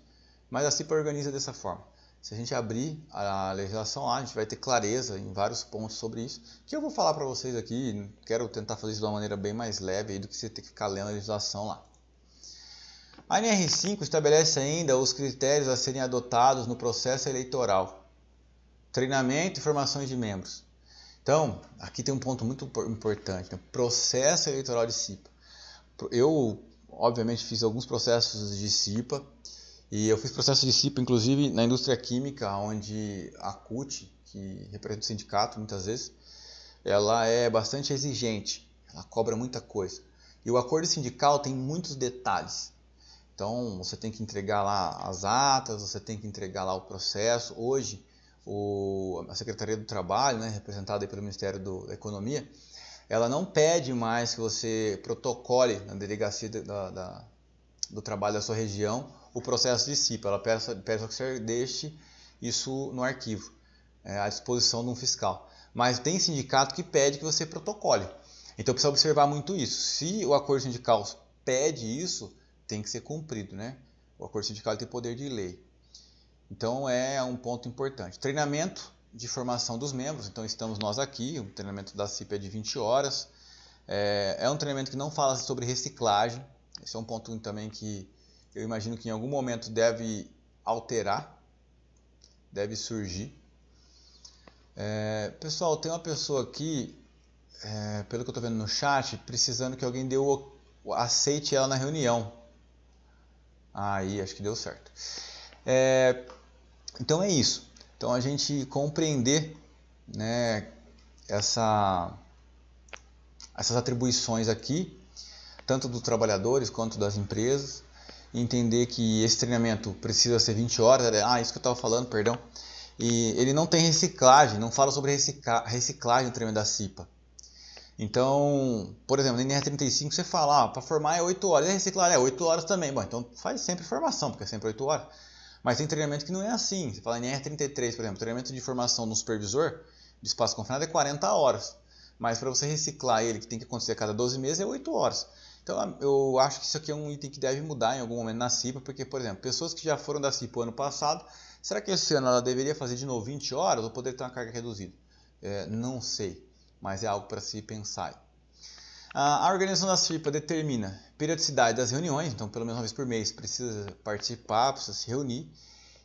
mas a CIPA organiza dessa forma. Se a gente abrir a legislação lá, a gente vai ter clareza em vários pontos sobre isso, que eu vou falar para vocês aqui, quero tentar fazer isso de uma maneira bem mais leve do que você ter que ficar lendo a legislação lá. A NR5 estabelece ainda os critérios a serem adotados no processo eleitoral, treinamento e formações de membros. Então, aqui tem um ponto muito importante, né? processo eleitoral de CIPA. Eu, obviamente, fiz alguns processos de CIPA, e eu fiz processo de CIPA, inclusive, na indústria química, onde a CUT, que representa o sindicato muitas vezes, ela é bastante exigente, ela cobra muita coisa. E o acordo sindical tem muitos detalhes. Então você tem que entregar lá as atas, você tem que entregar lá o processo. Hoje o, a Secretaria do Trabalho, né, representada pelo Ministério do, da Economia, ela não pede mais que você protocole na delegacia da, da, do trabalho da sua região o processo de CIPA. Ela pede, pede que você deixe isso no arquivo, é, à disposição de um fiscal. Mas tem sindicato que pede que você protocole. Então precisa observar muito isso. Se o acordo sindical pede isso, tem que ser cumprido, né? O acordo sindical tem poder de lei. Então é um ponto importante. Treinamento de formação dos membros, então estamos nós aqui, o treinamento da CIP é de 20 horas. É, é um treinamento que não fala sobre reciclagem, esse é um ponto também que eu imagino que em algum momento deve alterar, deve surgir. É, pessoal, tem uma pessoa aqui, é, pelo que eu estou vendo no chat, precisando que alguém dê o, aceite ela na reunião. Aí acho que deu certo. É, então é isso. Então a gente compreender né, essa, essas atribuições aqui, tanto dos trabalhadores quanto das empresas, entender que esse treinamento precisa ser 20 horas. É, ah, isso que eu estava falando, perdão. E ele não tem reciclagem, não fala sobre reciclagem no treinamento da CIPA. Então, por exemplo, na NR35 você fala, ah, para formar é 8 horas, e reciclar é 8 horas também. Bom, então faz sempre formação, porque é sempre 8 horas. Mas tem treinamento que não é assim. Você fala NR33, por exemplo, treinamento de formação no supervisor de espaço confinado é 40 horas. Mas para você reciclar ele, que tem que acontecer a cada 12 meses, é 8 horas. Então eu acho que isso aqui é um item que deve mudar em algum momento na CIPA, porque, por exemplo, pessoas que já foram da CIPA ano passado, será que esse ano ela deveria fazer de novo 20 horas ou poder ter uma carga reduzida? É, não sei mas é algo para se pensar. A organização da CIRPA determina periodicidade das reuniões, então pelo menos uma vez por mês precisa participar, precisa se reunir.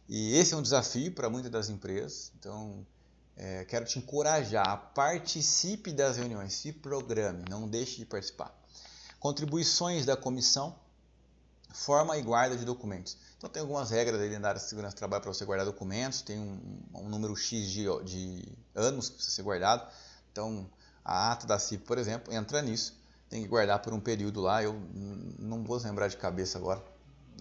E esse é um desafio para muitas das empresas. Então, é, quero te encorajar, participe das reuniões, se programe, não deixe de participar. Contribuições da comissão, forma e guarda de documentos. Então, tem algumas regras dentro da área de segurança do trabalho para você guardar documentos, tem um, um número X de, de anos que precisa ser guardado então, a ata da CIP, por exemplo, entra nisso, tem que guardar por um período lá. Eu não vou lembrar de cabeça agora,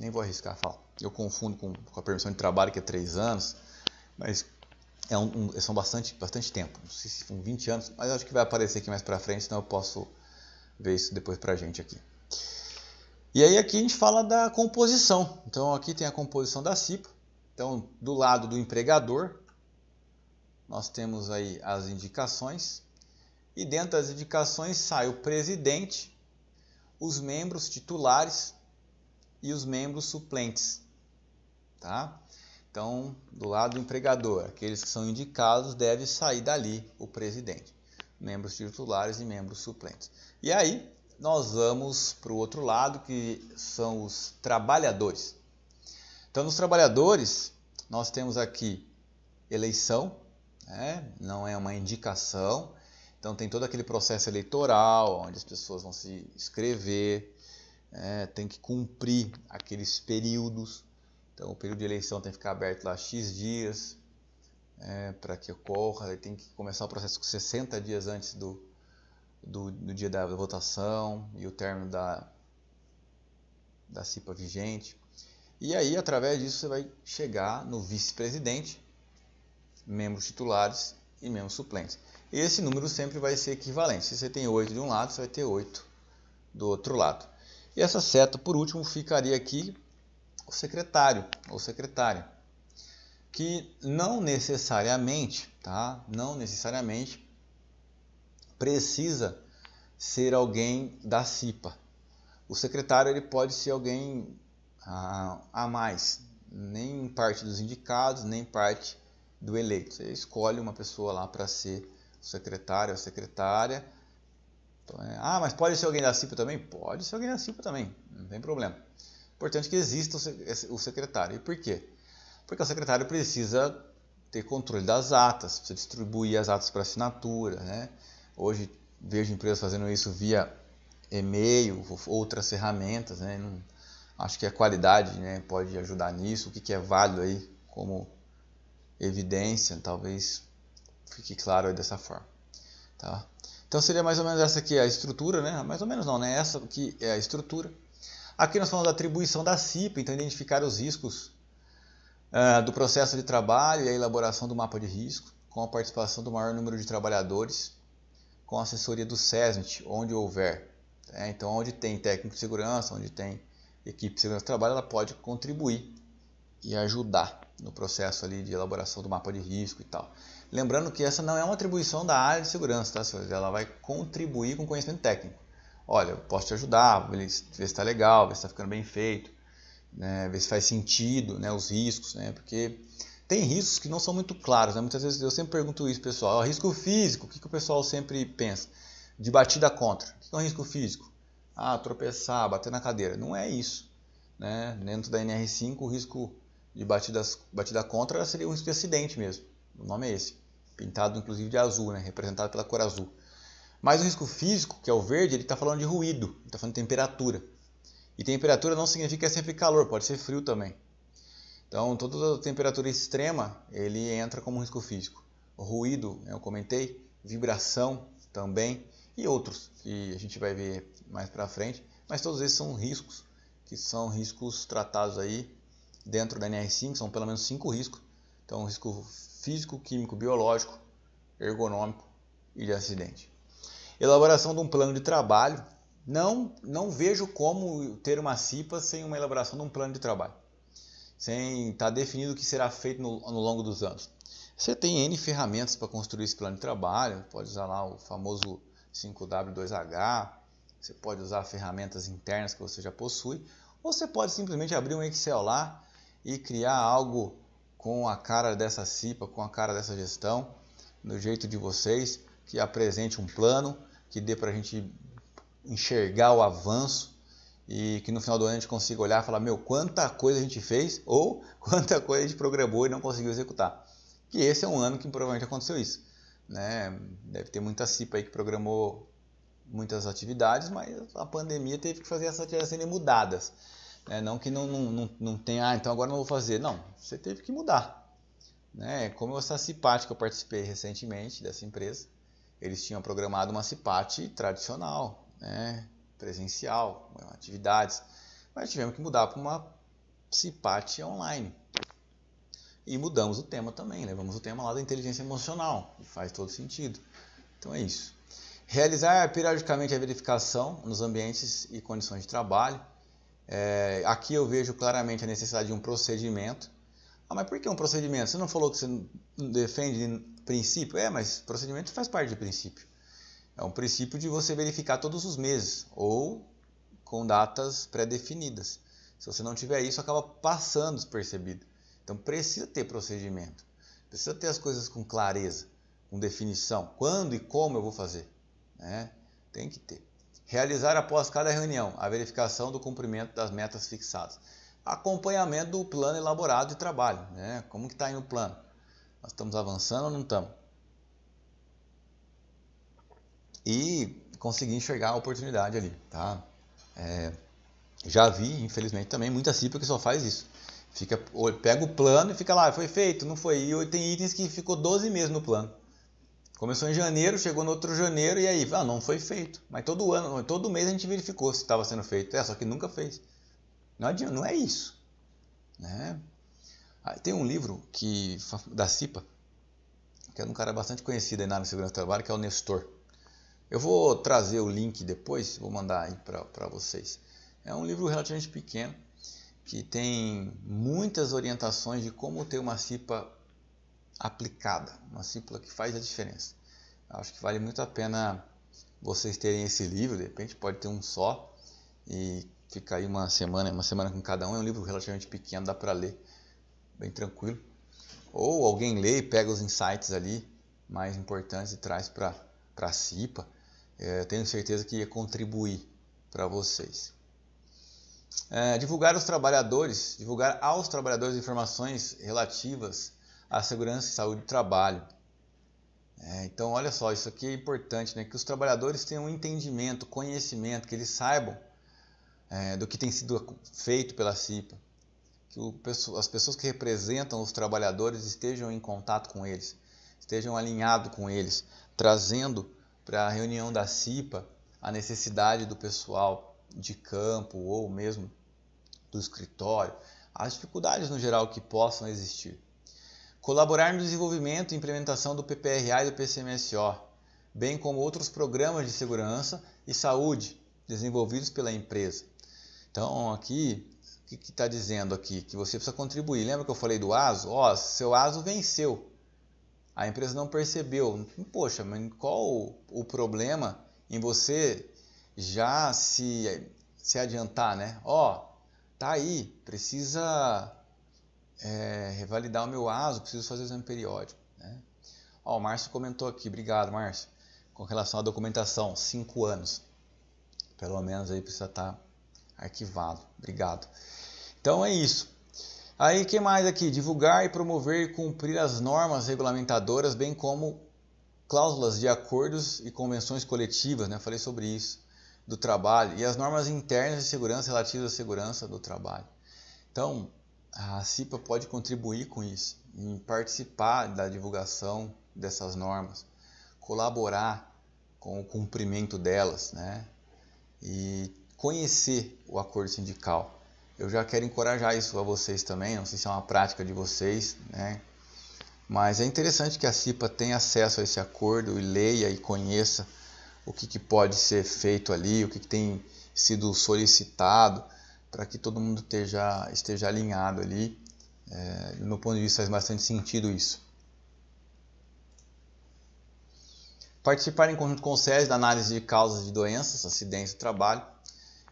nem vou arriscar falar. Eu confundo com, com a permissão de trabalho, que é três anos, mas é um, um, são bastante, bastante tempo, não sei se são 20 anos, mas acho que vai aparecer aqui mais para frente, então eu posso ver isso depois para a gente aqui. E aí aqui a gente fala da composição. Então aqui tem a composição da CIPA. Então do lado do empregador nós temos aí as indicações e dentro das indicações sai o presidente, os membros titulares e os membros suplentes. Tá? Então, do lado do empregador, aqueles que são indicados deve sair dali o presidente, membros titulares e membros suplentes. E aí nós vamos para o outro lado que são os trabalhadores. Então, nos trabalhadores nós temos aqui eleição, né? não é uma indicação, então tem todo aquele processo eleitoral, onde as pessoas vão se inscrever, é, tem que cumprir aqueles períodos. Então o período de eleição tem que ficar aberto lá X dias é, para que ocorra, tem que começar o processo 60 dias antes do, do, do dia da votação e o término da, da CIPA vigente. E aí, através disso, você vai chegar no vice-presidente, membros titulares e membros suplentes esse número sempre vai ser equivalente. Se você tem 8 de um lado, você vai ter 8 do outro lado. E essa seta, por último, ficaria aqui o secretário ou secretária, que não necessariamente, tá? Não necessariamente precisa ser alguém da CIPA. O secretário ele pode ser alguém a, ah, a mais, nem parte dos indicados, nem parte do eleito. Você escolhe uma pessoa lá para ser secretário ou secretária. Então, é, ah, mas pode ser alguém da CIPA também? Pode ser alguém da CIPA também, não tem problema. Importante que exista o secretário. E por quê? Porque o secretário precisa ter controle das atas, precisa distribuir as atas para assinatura. Né? Hoje vejo empresas fazendo isso via e-mail, outras ferramentas. Né? Não, acho que a qualidade né, pode ajudar nisso, o que, que é válido aí como evidência, talvez Fique claro dessa forma. Tá? Então seria mais ou menos essa aqui a estrutura, né? Mais ou menos não, né? Essa aqui é a estrutura. Aqui nós falamos da atribuição da CIPA, então identificar os riscos uh, do processo de trabalho e a elaboração do mapa de risco, com a participação do maior número de trabalhadores, com a assessoria do SESMIT, onde houver. Né? Então, onde tem técnico de segurança, onde tem equipe de segurança do trabalho, ela pode contribuir e ajudar no processo ali de elaboração do mapa de risco e tal. Lembrando que essa não é uma atribuição da área de segurança, tá, senhores? Ela vai contribuir com conhecimento técnico. Olha, eu posso te ajudar, ver se está legal, ver se está ficando bem feito, né? ver se faz sentido, né? os riscos, né? porque tem riscos que não são muito claros. Né? Muitas vezes eu sempre pergunto isso, pessoal. É o risco físico, o que, que o pessoal sempre pensa? De batida contra. O que é um risco físico? Ah, tropeçar, bater na cadeira. Não é isso. Né? Dentro da NR5, o risco de batidas, batida contra seria um risco de acidente mesmo. O nome é esse pintado inclusive de azul, né? representado pela cor azul. Mas o risco físico, que é o verde, ele está falando de ruído, está falando de temperatura. E temperatura não significa é sempre calor, pode ser frio também. Então, toda temperatura extrema, ele entra como risco físico. O ruído, né, eu comentei, vibração também e outros que a gente vai ver mais para frente, mas todos esses são riscos que são riscos tratados aí dentro da NR5, são pelo menos cinco riscos. Então, risco físico, químico, biológico, ergonômico e de acidente. Elaboração de um plano de trabalho. Não, não vejo como ter uma CIPA sem uma elaboração de um plano de trabalho, sem estar tá definido o que será feito no, no longo dos anos. Você tem N ferramentas para construir esse plano de trabalho, pode usar lá o famoso 5W2H, você pode usar ferramentas internas que você já possui, ou você pode simplesmente abrir um Excel lá e criar algo com a cara dessa CIPA, com a cara dessa gestão, no jeito de vocês, que apresente um plano, que dê para a gente enxergar o avanço e que no final do ano a gente consiga olhar e falar: meu, quanta coisa a gente fez [laughs] ou quanta coisa a gente programou e não conseguiu executar. Que esse é um ano que provavelmente aconteceu isso. Né? Deve ter muita CIPA aí que programou muitas atividades, mas a pandemia teve que fazer essas atividades serem mudadas. É, não que não, não, não, não tenha, ah, então agora não vou fazer. Não, você teve que mudar. Né? Como essa CIPAT que eu participei recentemente dessa empresa, eles tinham programado uma CIPAT tradicional, né? presencial, atividades, mas tivemos que mudar para uma CIPAT online. E mudamos o tema também, levamos o tema lá da inteligência emocional, faz todo sentido. Então é isso. Realizar periodicamente a verificação nos ambientes e condições de trabalho é, aqui eu vejo claramente a necessidade de um procedimento. Ah, mas por que um procedimento? Você não falou que você defende princípio? É, mas procedimento faz parte de princípio. É um princípio de você verificar todos os meses ou com datas pré-definidas. Se você não tiver isso, acaba passando despercebido. Então precisa ter procedimento. Precisa ter as coisas com clareza, com definição. Quando e como eu vou fazer. Né? Tem que ter. Realizar após cada reunião a verificação do cumprimento das metas fixadas. Acompanhamento do plano elaborado de trabalho. Né? Como que está aí o plano? Nós estamos avançando ou não estamos? E conseguir enxergar a oportunidade ali. Tá? É, já vi, infelizmente, também muita CIPA que só faz isso. Fica, pega o plano e fica lá, ah, foi feito, não foi. E tem itens que ficou 12 meses no plano. Começou em janeiro, chegou no outro janeiro e aí, ah, não foi feito. Mas todo ano, todo mês a gente verificou se estava sendo feito. É, só que nunca fez. Não adianta, não é isso. Né? Ah, tem um livro que da CIPA, que é um cara bastante conhecido aí na área de segurança do trabalho, que é o Nestor. Eu vou trazer o link depois, vou mandar aí para vocês. É um livro relativamente pequeno, que tem muitas orientações de como ter uma CIPA aplicada, uma cípula que faz a diferença. Eu acho que vale muito a pena vocês terem esse livro, de repente pode ter um só e ficar aí uma semana, uma semana com cada um. É um livro relativamente pequeno, dá para ler bem tranquilo. Ou alguém lê e pega os insights ali mais importantes e traz para a CIPA. É, tenho certeza que ia contribuir para vocês. É, divulgar os trabalhadores, divulgar aos trabalhadores informações relativas à segurança e saúde do trabalho. É, então, olha só, isso aqui é importante, né? Que os trabalhadores tenham um entendimento, conhecimento, que eles saibam é, do que tem sido feito pela CIPA, que o, as pessoas que representam os trabalhadores estejam em contato com eles, estejam alinhados com eles, trazendo para a reunião da CIPA a necessidade do pessoal de campo ou mesmo do escritório, as dificuldades no geral que possam existir. Colaborar no desenvolvimento e implementação do PPRA e do PCMSO, bem como outros programas de segurança e saúde desenvolvidos pela empresa. Então, aqui, o que está dizendo aqui? Que você precisa contribuir. Lembra que eu falei do ASO? Ó, oh, seu ASO venceu. A empresa não percebeu. Poxa, mas qual o problema em você já se, se adiantar, né? Ó, oh, tá aí, precisa é, revalidar o meu ASO, preciso fazer o exame periódico. Né? Ó, o Márcio comentou aqui, obrigado Márcio, com relação à documentação, 5 anos, pelo menos aí precisa estar tá arquivado, obrigado. Então é isso. Aí que mais aqui? Divulgar e promover e cumprir as normas regulamentadoras, bem como cláusulas de acordos e convenções coletivas, né? Falei sobre isso do trabalho e as normas internas de segurança relativas à segurança do trabalho. Então, a CIPA pode contribuir com isso, em participar da divulgação dessas normas, colaborar com o cumprimento delas, né? E conhecer o acordo sindical. Eu já quero encorajar isso a vocês também, não sei se é uma prática de vocês, né? Mas é interessante que a CIPA tenha acesso a esse acordo e leia e conheça o que, que pode ser feito ali, o que, que tem sido solicitado para que todo mundo esteja, esteja alinhado ali. É, do meu ponto de vista, faz bastante sentido isso. Participar em conjunto com o SES da análise de causas de doenças, acidentes do trabalho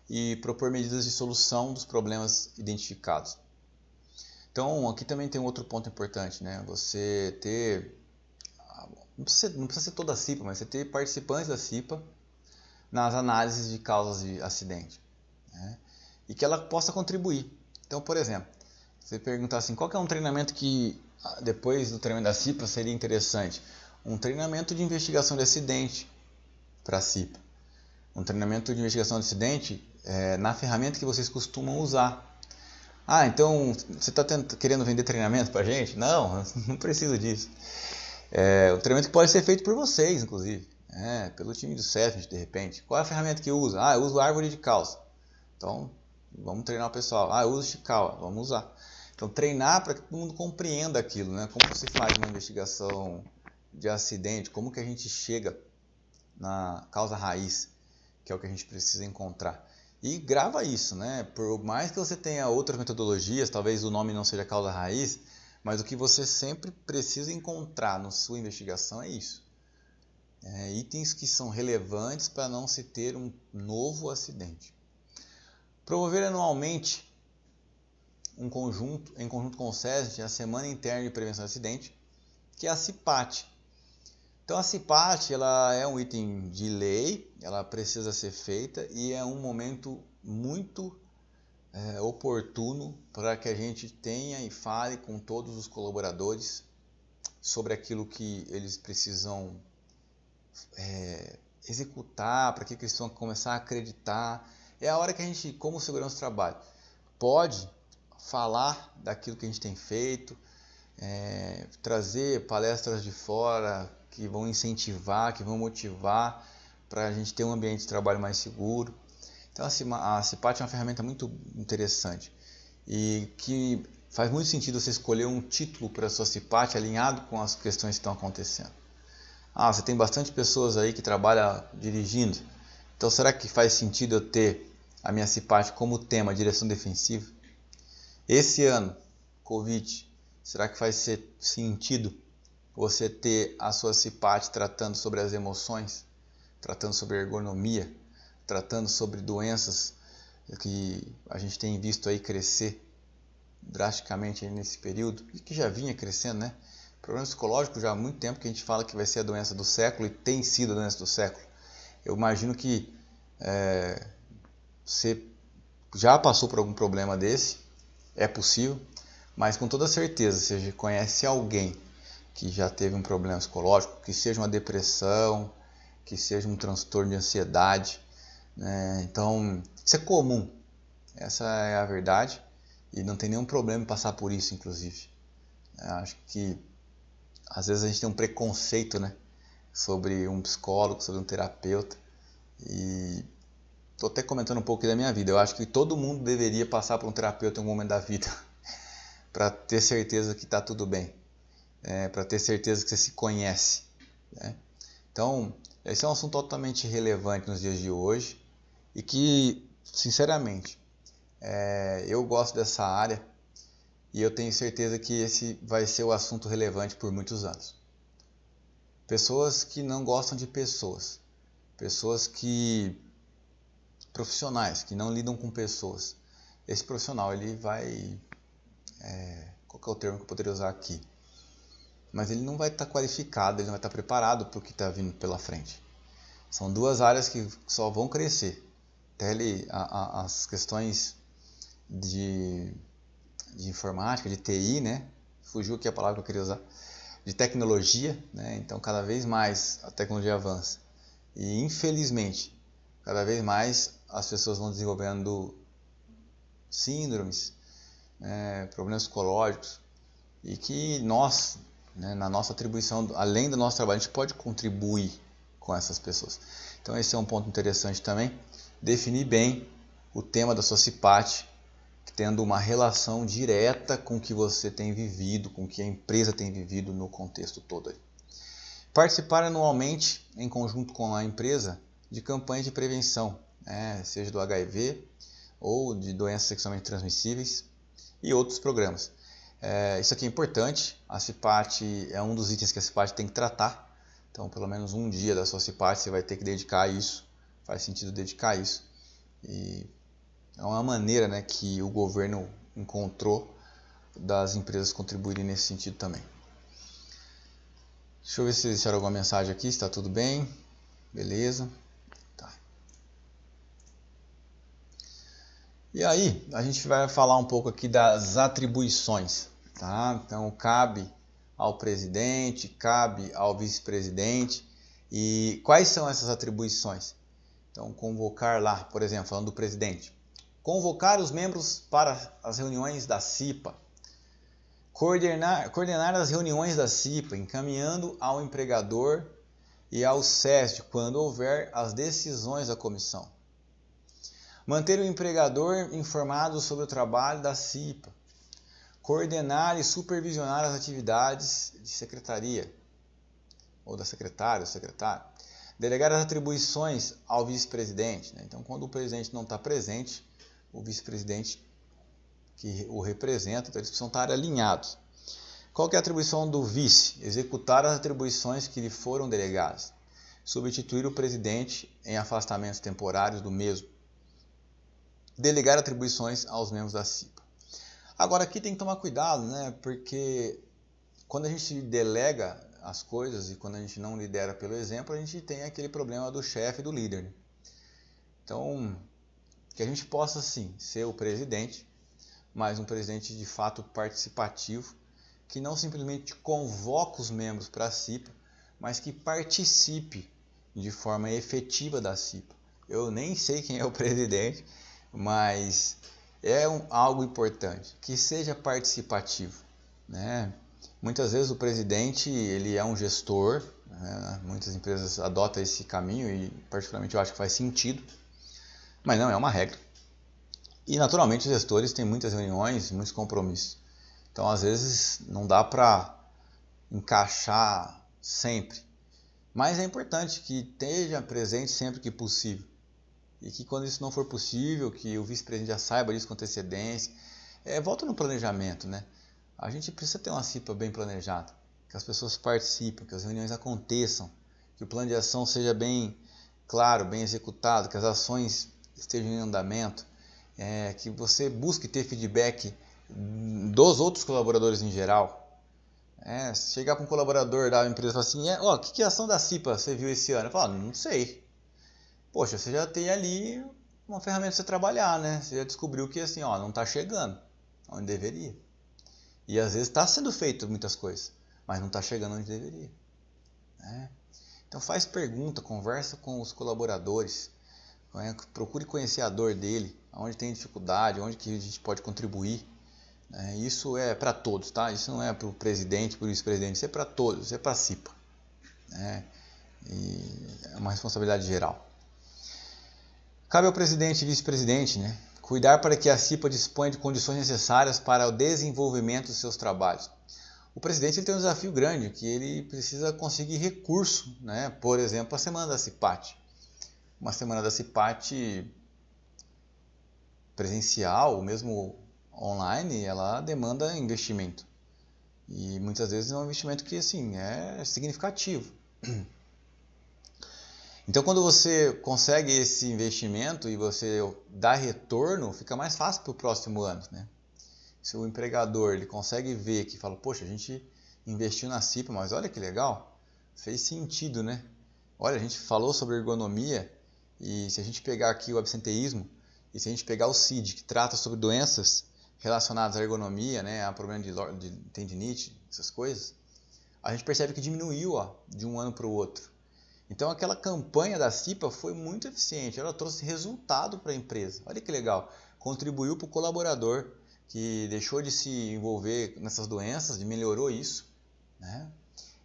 e propor medidas de solução dos problemas identificados. Então, aqui também tem um outro ponto importante, né? Você ter. Não precisa, não precisa ser toda a CIPA, mas você ter participantes da CIPA nas análises de causas de acidente. Né? e que ela possa contribuir. Então, por exemplo, você perguntar assim, qual é um treinamento que ah, depois do treinamento da CIPA seria interessante? Um treinamento de investigação de acidente para a CIPA. Um treinamento de investigação de acidente é, na ferramenta que vocês costumam usar. Ah, então você está querendo vender treinamento para gente? Não, [laughs] não preciso disso. É, o treinamento pode ser feito por vocês, inclusive, é, pelo time do CEF, de repente. Qual é a ferramenta que usa? Ah, eu uso árvore de calça. Então, Vamos treinar o pessoal. Ah, eu uso Chikawa, vamos usar. Então, treinar para que todo mundo compreenda aquilo, né? Como se faz uma investigação de acidente, como que a gente chega na causa raiz, que é o que a gente precisa encontrar. E grava isso, né? Por mais que você tenha outras metodologias, talvez o nome não seja causa raiz, mas o que você sempre precisa encontrar na sua investigação é isso. É, itens que são relevantes para não se ter um novo acidente. Promover anualmente um conjunto, em conjunto com o SESD, a Semana Interna de Prevenção de Acidente, que é a CIPAT. Então a CIPAT ela é um item de lei, ela precisa ser feita e é um momento muito é, oportuno para que a gente tenha e fale com todos os colaboradores sobre aquilo que eles precisam é, executar, para que, que eles vão começar a acreditar, é a hora que a gente, como segurança do trabalho, pode falar daquilo que a gente tem feito, é, trazer palestras de fora que vão incentivar, que vão motivar para a gente ter um ambiente de trabalho mais seguro. Então assim, a CIPAT é uma ferramenta muito interessante e que faz muito sentido você escolher um título para a sua CIPAT alinhado com as questões que estão acontecendo. Ah, você tem bastante pessoas aí que trabalham dirigindo, então será que faz sentido eu ter a minha CIPAF como tema direção defensiva. Esse ano, Covid, será que faz sentido você ter a sua CIPAT tratando sobre as emoções, tratando sobre ergonomia, tratando sobre doenças que a gente tem visto aí crescer drasticamente nesse período e que já vinha crescendo, né? Problema psicológico já há muito tempo que a gente fala que vai ser a doença do século e tem sido a doença do século. Eu imagino que é, você já passou por algum problema desse? É possível, mas com toda certeza, você conhece alguém que já teve um problema psicológico, que seja uma depressão, que seja um transtorno de ansiedade. Né? Então, isso é comum, essa é a verdade, e não tem nenhum problema em passar por isso, inclusive. Eu acho que às vezes a gente tem um preconceito né? sobre um psicólogo, sobre um terapeuta, e Estou até comentando um pouco da minha vida. Eu acho que todo mundo deveria passar por um terapeuta em algum momento da vida [laughs] para ter certeza que está tudo bem, é, né? para ter certeza que você se conhece. Né? Então, esse é um assunto totalmente relevante nos dias de hoje e que, sinceramente, é, eu gosto dessa área e eu tenho certeza que esse vai ser o assunto relevante por muitos anos. Pessoas que não gostam de pessoas, pessoas que profissionais que não lidam com pessoas, esse profissional ele vai. É, qual é o termo que eu poderia usar aqui? Mas ele não vai estar tá qualificado, ele não vai estar tá preparado para o que está vindo pela frente. São duas áreas que só vão crescer. Tele, a, a, as questões de, de informática, de TI, né? Fugiu aqui a palavra que eu queria usar. De tecnologia, né? Então, cada vez mais a tecnologia avança. E, infelizmente, Cada vez mais as pessoas vão desenvolvendo síndromes, é, problemas psicológicos e que nós, né, na nossa atribuição, além do nosso trabalho, a gente pode contribuir com essas pessoas. Então esse é um ponto interessante também, definir bem o tema da sua CIPAT, tendo uma relação direta com o que você tem vivido, com o que a empresa tem vivido no contexto todo. Participar anualmente em conjunto com a empresa de campanhas de prevenção, né, seja do HIV ou de doenças sexualmente transmissíveis e outros programas. É, isso aqui é importante, a CIPAT é um dos itens que a CIPAT tem que tratar, então pelo menos um dia da sua CIPAT você vai ter que dedicar a isso, faz sentido dedicar a isso. E é uma maneira né, que o governo encontrou das empresas contribuírem nesse sentido também. Deixa eu ver se deixaram alguma mensagem aqui, está tudo bem, beleza. E aí, a gente vai falar um pouco aqui das atribuições, tá? Então, cabe ao presidente, cabe ao vice-presidente. E quais são essas atribuições? Então, convocar lá, por exemplo, falando do presidente, convocar os membros para as reuniões da CIPA, coordenar, coordenar as reuniões da CIPA, encaminhando ao empregador e ao SESD, quando houver as decisões da comissão. Manter o empregador informado sobre o trabalho da CIPA. Coordenar e supervisionar as atividades de secretaria ou da secretária, ou secretário. Delegar as atribuições ao vice-presidente. Né? Então, quando o presidente não está presente, o vice-presidente que o representa, então eles precisam estar alinhados. Qual é a atribuição do vice? Executar as atribuições que lhe foram delegadas. Substituir o presidente em afastamentos temporários do mesmo delegar atribuições aos membros da CIPA. Agora aqui tem que tomar cuidado, né? Porque quando a gente delega as coisas e quando a gente não lidera pelo exemplo, a gente tem aquele problema do chefe e do líder. Né? Então, que a gente possa sim ser o presidente, mas um presidente de fato participativo, que não simplesmente convoca os membros para a CIPA, mas que participe de forma efetiva da CIPA. Eu nem sei quem é o [laughs] presidente, mas é um, algo importante que seja participativo, né? Muitas vezes o presidente ele é um gestor, né? muitas empresas adotam esse caminho e particularmente eu acho que faz sentido, mas não é uma regra. E naturalmente os gestores têm muitas reuniões, muitos compromissos, então às vezes não dá para encaixar sempre, mas é importante que esteja presente sempre que possível e que quando isso não for possível, que o vice-presidente já saiba disso com antecedência. É, volta no planejamento, né? A gente precisa ter uma CIPA bem planejada, que as pessoas participem, que as reuniões aconteçam, que o plano de ação seja bem claro, bem executado, que as ações estejam em andamento, é, que você busque ter feedback dos outros colaboradores em geral. É, chegar para um colaborador da empresa e falar assim, é, ó, que, que é ação da CIPA você viu esse ano? Eu falo, não sei poxa, você já tem ali uma ferramenta para você trabalhar, né? Você já descobriu que assim, ó, não está chegando onde deveria. E às vezes está sendo feito muitas coisas, mas não está chegando onde deveria. Né? Então faz pergunta, conversa com os colaboradores, né? procure conhecer a dor dele, onde tem dificuldade, onde que a gente pode contribuir. Né? Isso é para todos, tá? Isso não é para o presidente, para o vice-presidente, isso é para todos, isso é para a CIPA. Né? E é uma responsabilidade geral. Cabe ao presidente e vice-presidente né, cuidar para que a CIPA disponha de condições necessárias para o desenvolvimento dos seus trabalhos. O presidente tem um desafio grande, que ele precisa conseguir recurso, né? por exemplo, a semana da CIPAT. Uma semana da CIPAT presencial, ou mesmo online, ela demanda investimento. E muitas vezes é um investimento que assim, é significativo. Então, quando você consegue esse investimento e você dá retorno, fica mais fácil para o próximo ano, né? Se o empregador ele consegue ver que fala, poxa, a gente investiu na CIPA, mas olha que legal, fez sentido, né? Olha, a gente falou sobre ergonomia e se a gente pegar aqui o absenteísmo e se a gente pegar o CID, que trata sobre doenças relacionadas à ergonomia, né, a problema de, de tendinite, essas coisas, a gente percebe que diminuiu ó, de um ano para o outro. Então aquela campanha da CIPA foi muito eficiente, ela trouxe resultado para a empresa. Olha que legal, contribuiu para o colaborador que deixou de se envolver nessas doenças, melhorou isso, né?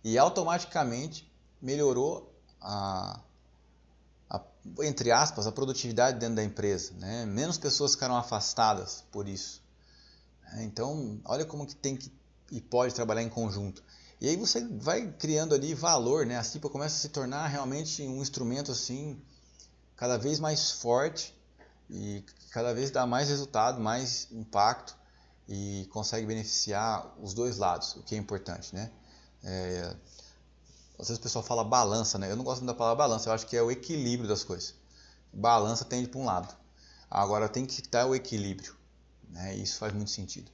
E automaticamente melhorou a, a, entre aspas a produtividade dentro da empresa, né? Menos pessoas ficaram afastadas por isso. Né? Então olha como que tem que e pode trabalhar em conjunto. E aí você vai criando ali valor, né? A assim, CIPA começa a se tornar realmente um instrumento assim cada vez mais forte e cada vez dá mais resultado, mais impacto e consegue beneficiar os dois lados, o que é importante, né? É, às vezes o pessoal fala balança, né? Eu não gosto muito da palavra balança, eu acho que é o equilíbrio das coisas. Balança tende para um lado. Agora tem que estar o equilíbrio, né? Isso faz muito sentido.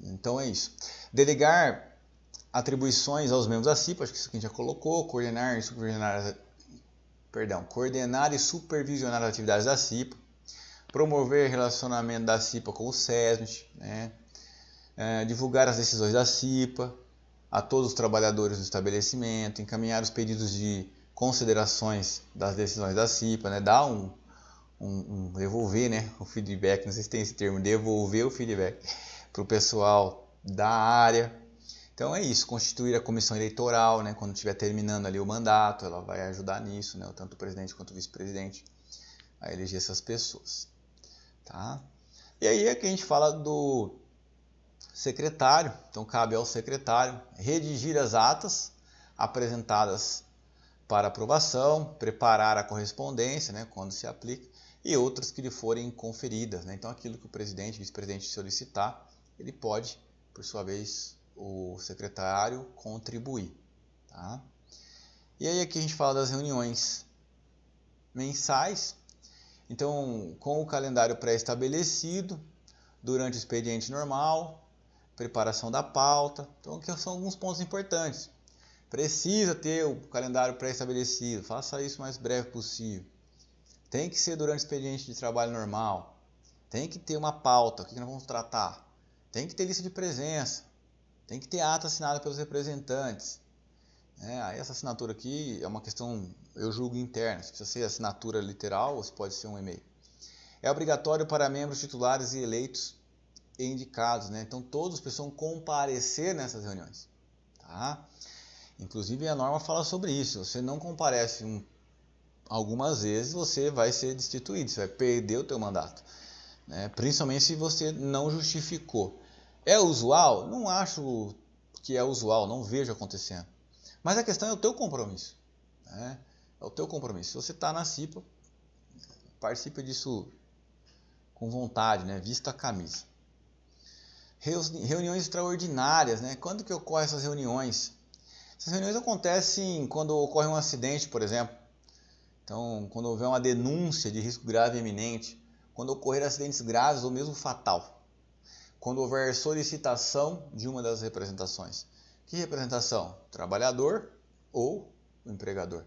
Então é isso. Delegar atribuições aos membros da CIPA, acho que isso que a gente já colocou, coordenar e supervisionar, perdão, coordenar e supervisionar as atividades da CIPA, promover relacionamento da CIPA com o SESMIT, né? é, divulgar as decisões da CIPA a todos os trabalhadores do estabelecimento, encaminhar os pedidos de considerações das decisões da CIPA, né? dar um, um, um devolver né? o feedback, não sei se tem esse termo, devolver o feedback para o pessoal da área, então é isso, constituir a comissão eleitoral, né, quando estiver terminando ali o mandato, ela vai ajudar nisso, né, tanto o presidente quanto o vice-presidente, a eleger essas pessoas. Tá? E aí aqui é a gente fala do secretário, então cabe ao secretário redigir as atas apresentadas para aprovação, preparar a correspondência, né, quando se aplica, e outras que lhe forem conferidas. Né? Então aquilo que o presidente, vice-presidente solicitar, ele pode, por sua vez, o secretário contribuir. Tá? E aí aqui a gente fala das reuniões mensais. Então, com o calendário pré-estabelecido, durante o expediente normal, preparação da pauta. Então, aqui são alguns pontos importantes. Precisa ter o calendário pré-estabelecido, faça isso o mais breve possível. Tem que ser durante o expediente de trabalho normal. Tem que ter uma pauta, o que nós vamos tratar. Tem que ter lista de presença. Tem que ter ata assinada pelos representantes. É, aí essa assinatura aqui é uma questão, eu julgo, interna. Se precisa ser assinatura literal ou se pode ser um e-mail. É obrigatório para membros titulares e eleitos e indicados. Né? Então todos precisam comparecer nessas reuniões. Tá? Inclusive a norma fala sobre isso. Se Você não comparece um, algumas vezes, você vai ser destituído, você vai perder o teu mandato. Né? Principalmente se você não justificou. É usual? Não acho que é usual, não vejo acontecendo. Mas a questão é o teu compromisso. Né? É o teu compromisso. Se você está na CIPA, participe disso com vontade, né? vista a camisa. Reuniões extraordinárias, né? Quando que ocorrem essas reuniões? Essas reuniões acontecem quando ocorre um acidente, por exemplo. Então, quando houver uma denúncia de risco grave e eminente, quando ocorrer acidentes graves ou mesmo fatal quando houver solicitação de uma das representações. Que representação? Trabalhador ou empregador.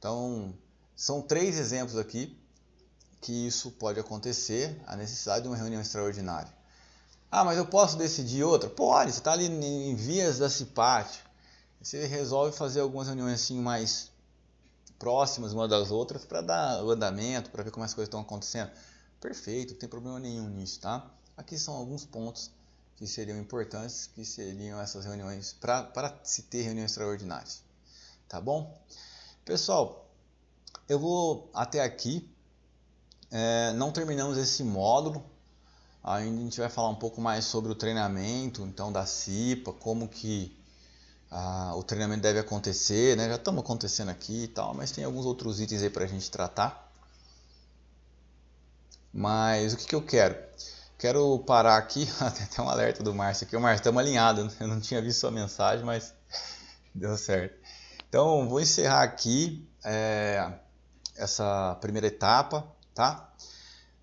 Então, são três exemplos aqui que isso pode acontecer, a necessidade de uma reunião extraordinária. Ah, mas eu posso decidir outra? Pode, você está ali em vias da CIPAT. Você resolve fazer algumas reuniões assim mais próximas uma das outras para dar o andamento, para ver como as coisas estão acontecendo. Perfeito, não tem problema nenhum nisso, tá? Aqui são alguns pontos que seriam importantes, que seriam essas reuniões, para se ter reuniões extraordinárias. Tá bom? Pessoal, eu vou até aqui. É, não terminamos esse módulo. Ainda a gente vai falar um pouco mais sobre o treinamento, então da CIPA, como que ah, o treinamento deve acontecer, né? Já estamos acontecendo aqui e tal, mas tem alguns outros itens aí para a gente tratar. Mas o que, que eu quero? Quero parar aqui, [laughs] tem até um alerta do Márcio aqui. O Márcio, estamos alinhados, né? eu não tinha visto sua mensagem, mas [laughs] deu certo. Então, vou encerrar aqui é, essa primeira etapa, tá?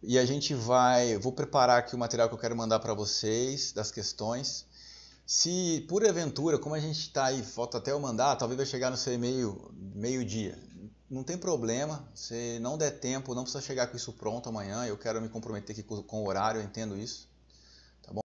E a gente vai, vou preparar aqui o material que eu quero mandar para vocês, das questões. Se, por aventura, como a gente está aí, falta até eu mandar, talvez vai chegar no seu e-mail meio-dia, não tem problema, se não der tempo, não precisa chegar com isso pronto amanhã, eu quero me comprometer aqui com, com o horário, eu entendo isso.